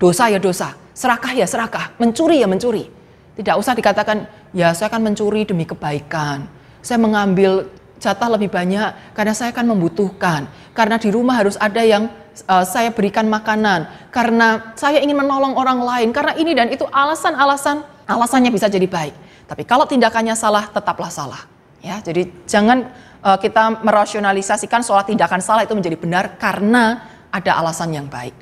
dosa ya dosa, serakah ya serakah, mencuri ya mencuri. Tidak usah dikatakan, ya saya akan mencuri demi kebaikan, saya mengambil jatah lebih banyak karena saya akan membutuhkan, karena di rumah harus ada yang uh, saya berikan makanan, karena saya ingin menolong orang lain, karena ini dan itu alasan-alasan alasannya bisa jadi baik. Tapi kalau tindakannya salah, tetaplah salah. Ya, jadi jangan uh, kita merasionalisasikan soal tindakan salah itu menjadi benar karena ada alasan yang baik.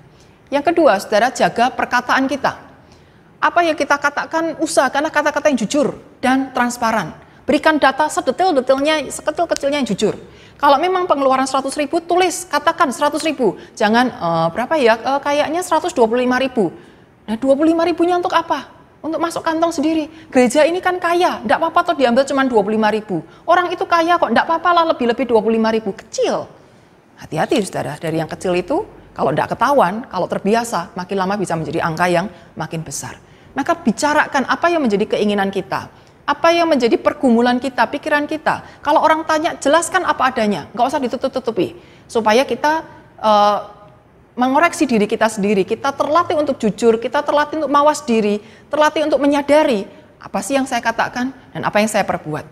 Yang kedua, saudara jaga perkataan kita. Apa yang kita katakan usahakanlah kata-kata yang jujur dan transparan Berikan data sedetil-detilnya, sekecil-kecilnya yang jujur. Kalau memang pengeluaran 100 ribu, tulis, katakan 100 ribu. Jangan uh, berapa ya, uh, kayaknya 125 ribu. Nah 25 ribunya untuk apa? Untuk masuk kantong sendiri. Gereja ini kan kaya, enggak apa-apa tuh diambil cuma 25 ribu. Orang itu kaya kok, enggak apa-apa lah lebih-lebih 25 ribu. Kecil. Hati-hati saudara, dari yang kecil itu, kalau enggak ketahuan, kalau terbiasa, makin lama bisa menjadi angka yang makin besar. Maka bicarakan apa yang menjadi keinginan kita apa yang menjadi pergumulan kita, pikiran kita. Kalau orang tanya, jelaskan apa adanya, nggak usah ditutup-tutupi, supaya kita uh, mengoreksi diri kita sendiri. Kita terlatih untuk jujur, kita terlatih untuk mawas diri, terlatih untuk menyadari apa sih yang saya katakan dan apa yang saya perbuat.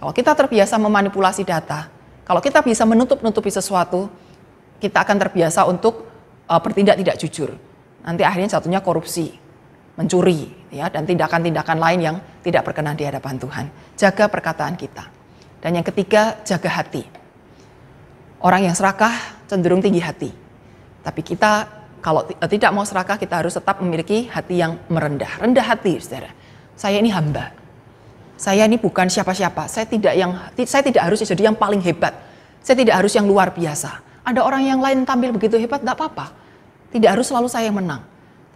Kalau kita terbiasa memanipulasi data, kalau kita bisa menutup-nutupi sesuatu, kita akan terbiasa untuk uh, bertindak tidak jujur. Nanti akhirnya satunya korupsi, mencuri ya dan tindakan-tindakan lain yang tidak berkenan di hadapan Tuhan. Jaga perkataan kita. Dan yang ketiga, jaga hati. Orang yang serakah cenderung tinggi hati. Tapi kita kalau eh, tidak mau serakah kita harus tetap memiliki hati yang merendah. Rendah hati, Saudara. Saya ini hamba. Saya ini bukan siapa-siapa. Saya tidak yang saya tidak harus jadi yang paling hebat. Saya tidak harus yang luar biasa. Ada orang yang lain tampil begitu hebat, tidak apa-apa. Tidak harus selalu saya yang menang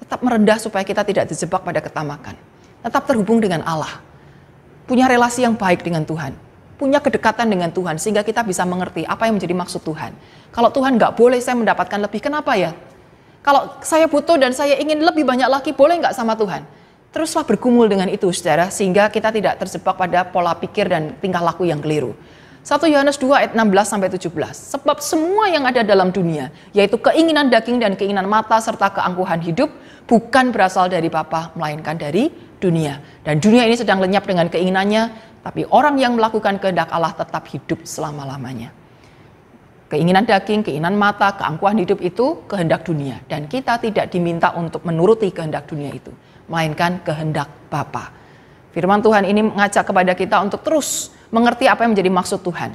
tetap merendah supaya kita tidak terjebak pada ketamakan. Tetap terhubung dengan Allah. Punya relasi yang baik dengan Tuhan. Punya kedekatan dengan Tuhan sehingga kita bisa mengerti apa yang menjadi maksud Tuhan. Kalau Tuhan nggak boleh saya mendapatkan lebih, kenapa ya? Kalau saya butuh dan saya ingin lebih banyak lagi, boleh nggak sama Tuhan? Teruslah bergumul dengan itu, saudara, sehingga kita tidak terjebak pada pola pikir dan tingkah laku yang keliru. 1 Yohanes 2 ayat 16 sampai 17. Sebab semua yang ada dalam dunia, yaitu keinginan daging dan keinginan mata serta keangkuhan hidup, bukan berasal dari Bapa melainkan dari dunia. Dan dunia ini sedang lenyap dengan keinginannya, tapi orang yang melakukan kehendak Allah tetap hidup selama-lamanya. Keinginan daging, keinginan mata, keangkuhan hidup itu kehendak dunia dan kita tidak diminta untuk menuruti kehendak dunia itu, melainkan kehendak Bapa. Firman Tuhan ini mengajak kepada kita untuk terus mengerti apa yang menjadi maksud Tuhan.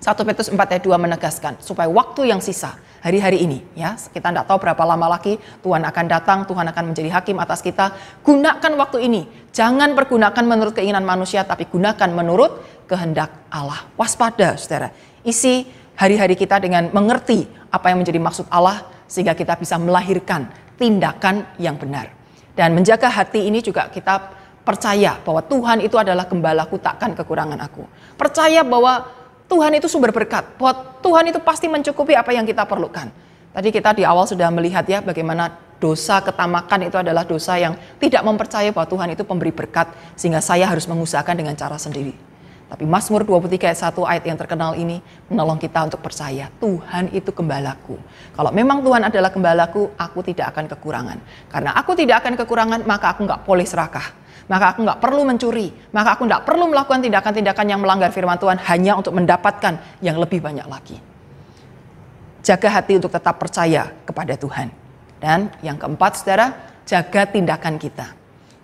1 Petrus 4 ayat 2 menegaskan supaya waktu yang sisa hari-hari ini ya kita tidak tahu berapa lama lagi Tuhan akan datang Tuhan akan menjadi hakim atas kita gunakan waktu ini jangan pergunakan menurut keinginan manusia tapi gunakan menurut kehendak Allah waspada saudara isi hari-hari kita dengan mengerti apa yang menjadi maksud Allah sehingga kita bisa melahirkan tindakan yang benar dan menjaga hati ini juga kita Percaya bahwa Tuhan itu adalah gembalaku takkan kekurangan aku. Percaya bahwa Tuhan itu sumber berkat, bahwa Tuhan itu pasti mencukupi apa yang kita perlukan. Tadi kita di awal sudah melihat ya bagaimana dosa ketamakan itu adalah dosa yang tidak mempercaya bahwa Tuhan itu pemberi berkat sehingga saya harus mengusahakan dengan cara sendiri. Tapi Mazmur 23 ayat 1 ayat yang terkenal ini menolong kita untuk percaya Tuhan itu gembalaku. Kalau memang Tuhan adalah gembalaku, aku tidak akan kekurangan. Karena aku tidak akan kekurangan, maka aku nggak boleh serakah maka aku nggak perlu mencuri, maka aku nggak perlu melakukan tindakan-tindakan yang melanggar firman Tuhan hanya untuk mendapatkan yang lebih banyak lagi. Jaga hati untuk tetap percaya kepada Tuhan. Dan yang keempat saudara, jaga tindakan kita.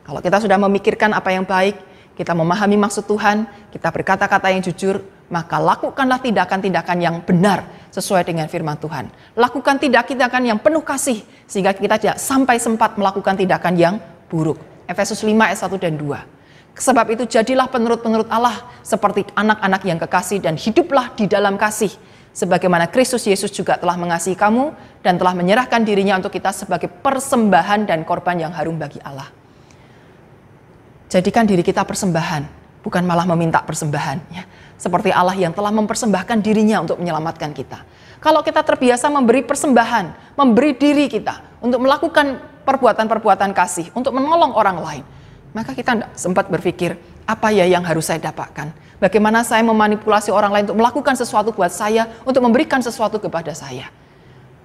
Kalau kita sudah memikirkan apa yang baik, kita memahami maksud Tuhan, kita berkata-kata yang jujur, maka lakukanlah tindakan-tindakan yang benar sesuai dengan firman Tuhan. Lakukan tindakan tindakan yang penuh kasih sehingga kita tidak sampai sempat melakukan tindakan yang buruk. Efesus 5 ayat 1 dan 2. Sebab itu jadilah penurut-penurut Allah seperti anak-anak yang kekasih dan hiduplah di dalam kasih. Sebagaimana Kristus Yesus juga telah mengasihi kamu dan telah menyerahkan dirinya untuk kita sebagai persembahan dan korban yang harum bagi Allah. Jadikan diri kita persembahan, bukan malah meminta persembahan. Ya. Seperti Allah yang telah mempersembahkan dirinya untuk menyelamatkan kita. Kalau kita terbiasa memberi persembahan, memberi diri kita untuk melakukan perbuatan-perbuatan kasih, untuk menolong orang lain, maka kita tidak sempat berpikir, apa ya yang harus saya dapatkan? Bagaimana saya memanipulasi orang lain untuk melakukan sesuatu buat saya, untuk memberikan sesuatu kepada saya?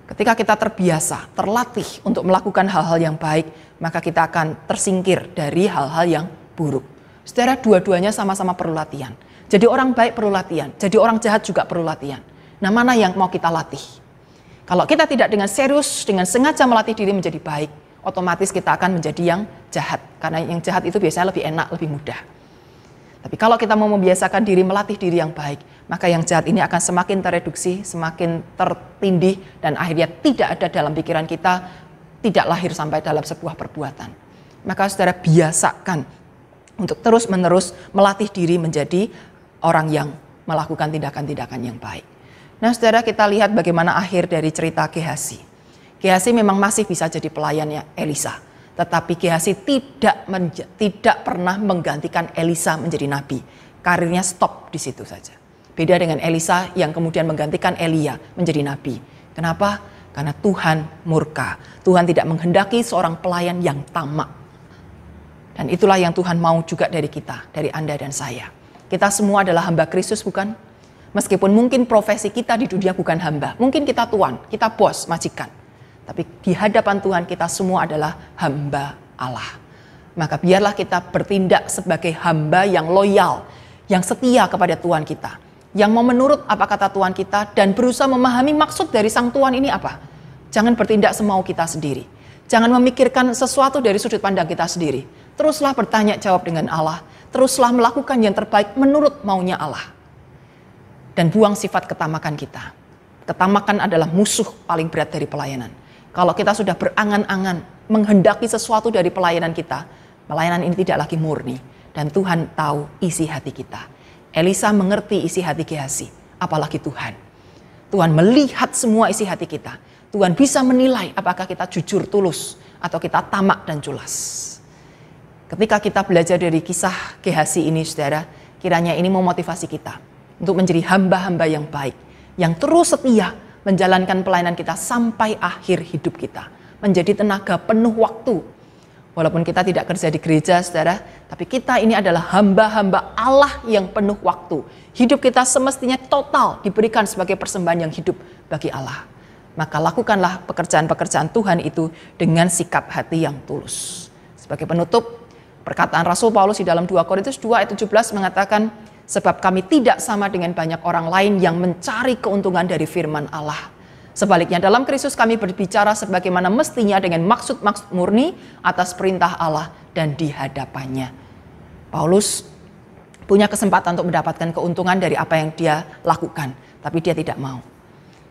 Ketika kita terbiasa, terlatih untuk melakukan hal-hal yang baik, maka kita akan tersingkir dari hal-hal yang buruk. Secara dua-duanya sama-sama perlu latihan. Jadi orang baik perlu latihan, jadi orang jahat juga perlu latihan. Nah, mana yang mau kita latih? Kalau kita tidak dengan serius, dengan sengaja melatih diri menjadi baik, otomatis kita akan menjadi yang jahat. Karena yang jahat itu biasanya lebih enak, lebih mudah. Tapi kalau kita mau membiasakan diri melatih diri yang baik, maka yang jahat ini akan semakin tereduksi, semakin tertindih, dan akhirnya tidak ada dalam pikiran kita, tidak lahir sampai dalam sebuah perbuatan. Maka saudara biasakan untuk terus-menerus melatih diri menjadi orang yang melakukan tindakan-tindakan yang baik. Nah saudara kita lihat bagaimana akhir dari cerita Gehasi. Gehasi memang masih bisa jadi pelayannya Elisa. Tetapi Gehasi tidak tidak pernah menggantikan Elisa menjadi nabi. Karirnya stop di situ saja. Beda dengan Elisa yang kemudian menggantikan Elia menjadi nabi. Kenapa? Karena Tuhan murka. Tuhan tidak menghendaki seorang pelayan yang tamak. Dan itulah yang Tuhan mau juga dari kita, dari Anda dan saya. Kita semua adalah hamba Kristus bukan? Meskipun mungkin profesi kita di dunia bukan hamba, mungkin kita tuan, kita bos, majikan. Tapi di hadapan Tuhan kita semua adalah hamba Allah. Maka biarlah kita bertindak sebagai hamba yang loyal, yang setia kepada Tuhan kita. Yang mau menurut apa kata Tuhan kita dan berusaha memahami maksud dari sang Tuhan ini apa. Jangan bertindak semau kita sendiri. Jangan memikirkan sesuatu dari sudut pandang kita sendiri. Teruslah bertanya jawab dengan Allah. Teruslah melakukan yang terbaik menurut maunya Allah. Dan buang sifat ketamakan kita. Ketamakan adalah musuh paling berat dari pelayanan. Kalau kita sudah berangan-angan menghendaki sesuatu dari pelayanan kita, pelayanan ini tidak lagi murni dan Tuhan tahu isi hati kita. Elisa mengerti isi hati Gehazi, apalagi Tuhan. Tuhan melihat semua isi hati kita. Tuhan bisa menilai apakah kita jujur tulus atau kita tamak dan culas. Ketika kita belajar dari kisah Gehazi ini Saudara, kiranya ini memotivasi kita untuk menjadi hamba-hamba yang baik, yang terus setia menjalankan pelayanan kita sampai akhir hidup kita. Menjadi tenaga penuh waktu. Walaupun kita tidak kerja di gereja, saudara, tapi kita ini adalah hamba-hamba Allah yang penuh waktu. Hidup kita semestinya total diberikan sebagai persembahan yang hidup bagi Allah. Maka lakukanlah pekerjaan-pekerjaan Tuhan itu dengan sikap hati yang tulus. Sebagai penutup, perkataan Rasul Paulus di dalam 2 Korintus 2 ayat 17 mengatakan, sebab kami tidak sama dengan banyak orang lain yang mencari keuntungan dari firman Allah. Sebaliknya dalam Kristus kami berbicara sebagaimana mestinya dengan maksud-maksud murni atas perintah Allah dan di hadapannya. Paulus punya kesempatan untuk mendapatkan keuntungan dari apa yang dia lakukan, tapi dia tidak mau.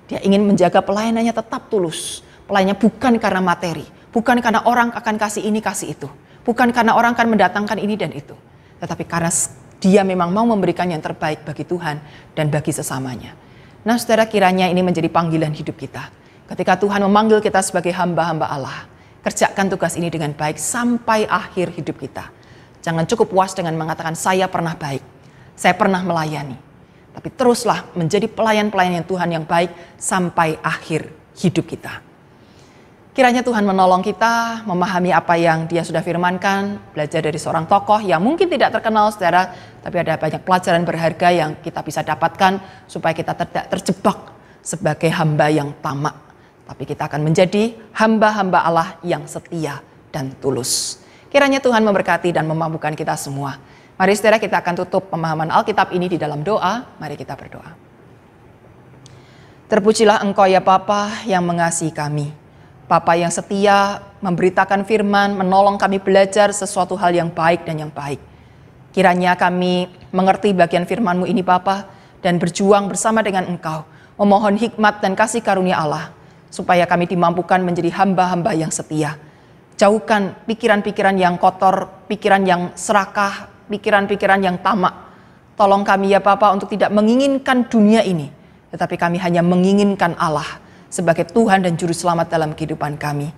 Dia ingin menjaga pelayanannya tetap tulus. Pelayanannya bukan karena materi, bukan karena orang akan kasih ini, kasih itu. Bukan karena orang akan mendatangkan ini dan itu. Tetapi karena dia memang mau memberikan yang terbaik bagi Tuhan dan bagi sesamanya. Nah saudara kiranya ini menjadi panggilan hidup kita. Ketika Tuhan memanggil kita sebagai hamba-hamba Allah, kerjakan tugas ini dengan baik sampai akhir hidup kita. Jangan cukup puas dengan mengatakan saya pernah baik, saya pernah melayani. Tapi teruslah menjadi pelayan-pelayan yang Tuhan yang baik sampai akhir hidup kita. Kiranya Tuhan menolong kita memahami apa yang dia sudah firmankan, belajar dari seorang tokoh yang mungkin tidak terkenal saudara, tapi ada banyak pelajaran berharga yang kita bisa dapatkan supaya kita tidak terjebak sebagai hamba yang tamak. Tapi kita akan menjadi hamba-hamba Allah yang setia dan tulus. Kiranya Tuhan memberkati dan memampukan kita semua. Mari saudara kita akan tutup pemahaman Alkitab ini di dalam doa. Mari kita berdoa. Terpujilah engkau ya Bapa yang mengasihi kami. Papa yang setia, memberitakan firman, menolong kami belajar sesuatu hal yang baik dan yang baik. Kiranya kami mengerti bagian FirmanMu ini Bapa dan berjuang bersama dengan Engkau, memohon hikmat dan kasih karunia Allah, supaya kami dimampukan menjadi hamba-hamba yang setia. Jauhkan pikiran-pikiran yang kotor, pikiran yang serakah, pikiran-pikiran yang tamak. Tolong kami ya Papa untuk tidak menginginkan dunia ini, tetapi kami hanya menginginkan Allah sebagai Tuhan dan Juru Selamat dalam kehidupan kami.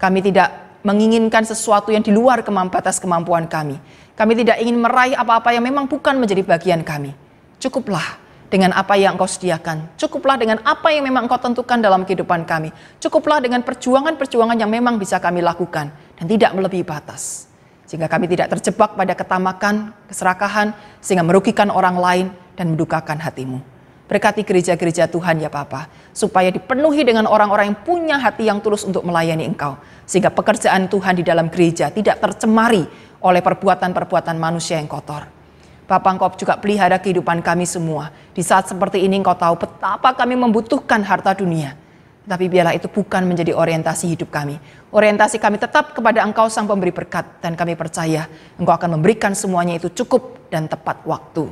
Kami tidak menginginkan sesuatu yang di luar kemampatas kemampuan kami. Kami tidak ingin meraih apa-apa yang memang bukan menjadi bagian kami. Cukuplah dengan apa yang engkau sediakan. Cukuplah dengan apa yang memang engkau tentukan dalam kehidupan kami. Cukuplah dengan perjuangan-perjuangan yang memang bisa kami lakukan dan tidak melebihi batas. Sehingga kami tidak terjebak pada ketamakan, keserakahan, sehingga merugikan orang lain dan mendukakan hatimu. Berkati gereja-gereja Tuhan ya Papa, supaya dipenuhi dengan orang-orang yang punya hati yang tulus untuk melayani Engkau, sehingga pekerjaan Tuhan di dalam gereja tidak tercemari oleh perbuatan-perbuatan manusia yang kotor. Bapak Engkau juga pelihara kehidupan kami semua. Di saat seperti ini Engkau tahu betapa kami membutuhkan harta dunia. Tapi biarlah itu bukan menjadi orientasi hidup kami. Orientasi kami tetap kepada Engkau Sang Pemberi Berkat. Dan kami percaya Engkau akan memberikan semuanya itu cukup dan tepat waktu.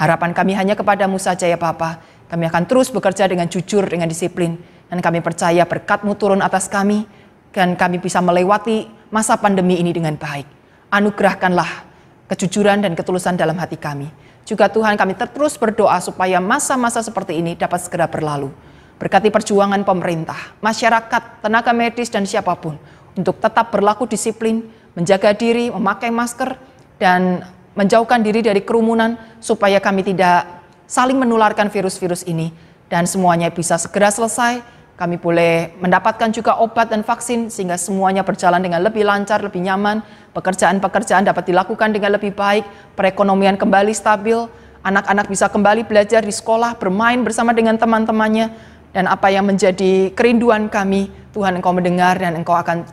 Harapan kami hanya kepadamu saja ya Bapa. Kami akan terus bekerja dengan jujur, dengan disiplin. Dan kami percaya berkatmu turun atas kami. Dan kami bisa melewati masa pandemi ini dengan baik. Anugerahkanlah kejujuran dan ketulusan dalam hati kami. Juga Tuhan kami terus berdoa supaya masa-masa seperti ini dapat segera berlalu. Berkati perjuangan pemerintah, masyarakat, tenaga medis, dan siapapun untuk tetap berlaku disiplin, menjaga diri, memakai masker, dan menjauhkan diri dari kerumunan supaya kami tidak saling menularkan virus-virus ini dan semuanya bisa segera selesai. Kami boleh mendapatkan juga obat dan vaksin sehingga semuanya berjalan dengan lebih lancar, lebih nyaman, pekerjaan-pekerjaan dapat dilakukan dengan lebih baik, perekonomian kembali stabil, anak-anak bisa kembali belajar di sekolah, bermain bersama dengan teman-temannya, dan apa yang menjadi kerinduan kami, Tuhan Engkau mendengar dan Engkau akan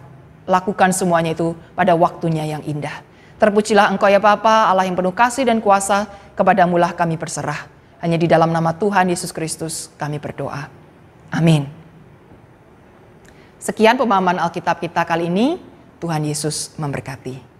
lakukan semuanya itu pada waktunya yang indah. Terpujilah engkau ya Bapa, Allah yang penuh kasih dan kuasa, kepadamulah kami berserah. Hanya di dalam nama Tuhan Yesus Kristus kami berdoa. Amin. Sekian pemahaman Alkitab kita kali ini. Tuhan Yesus memberkati.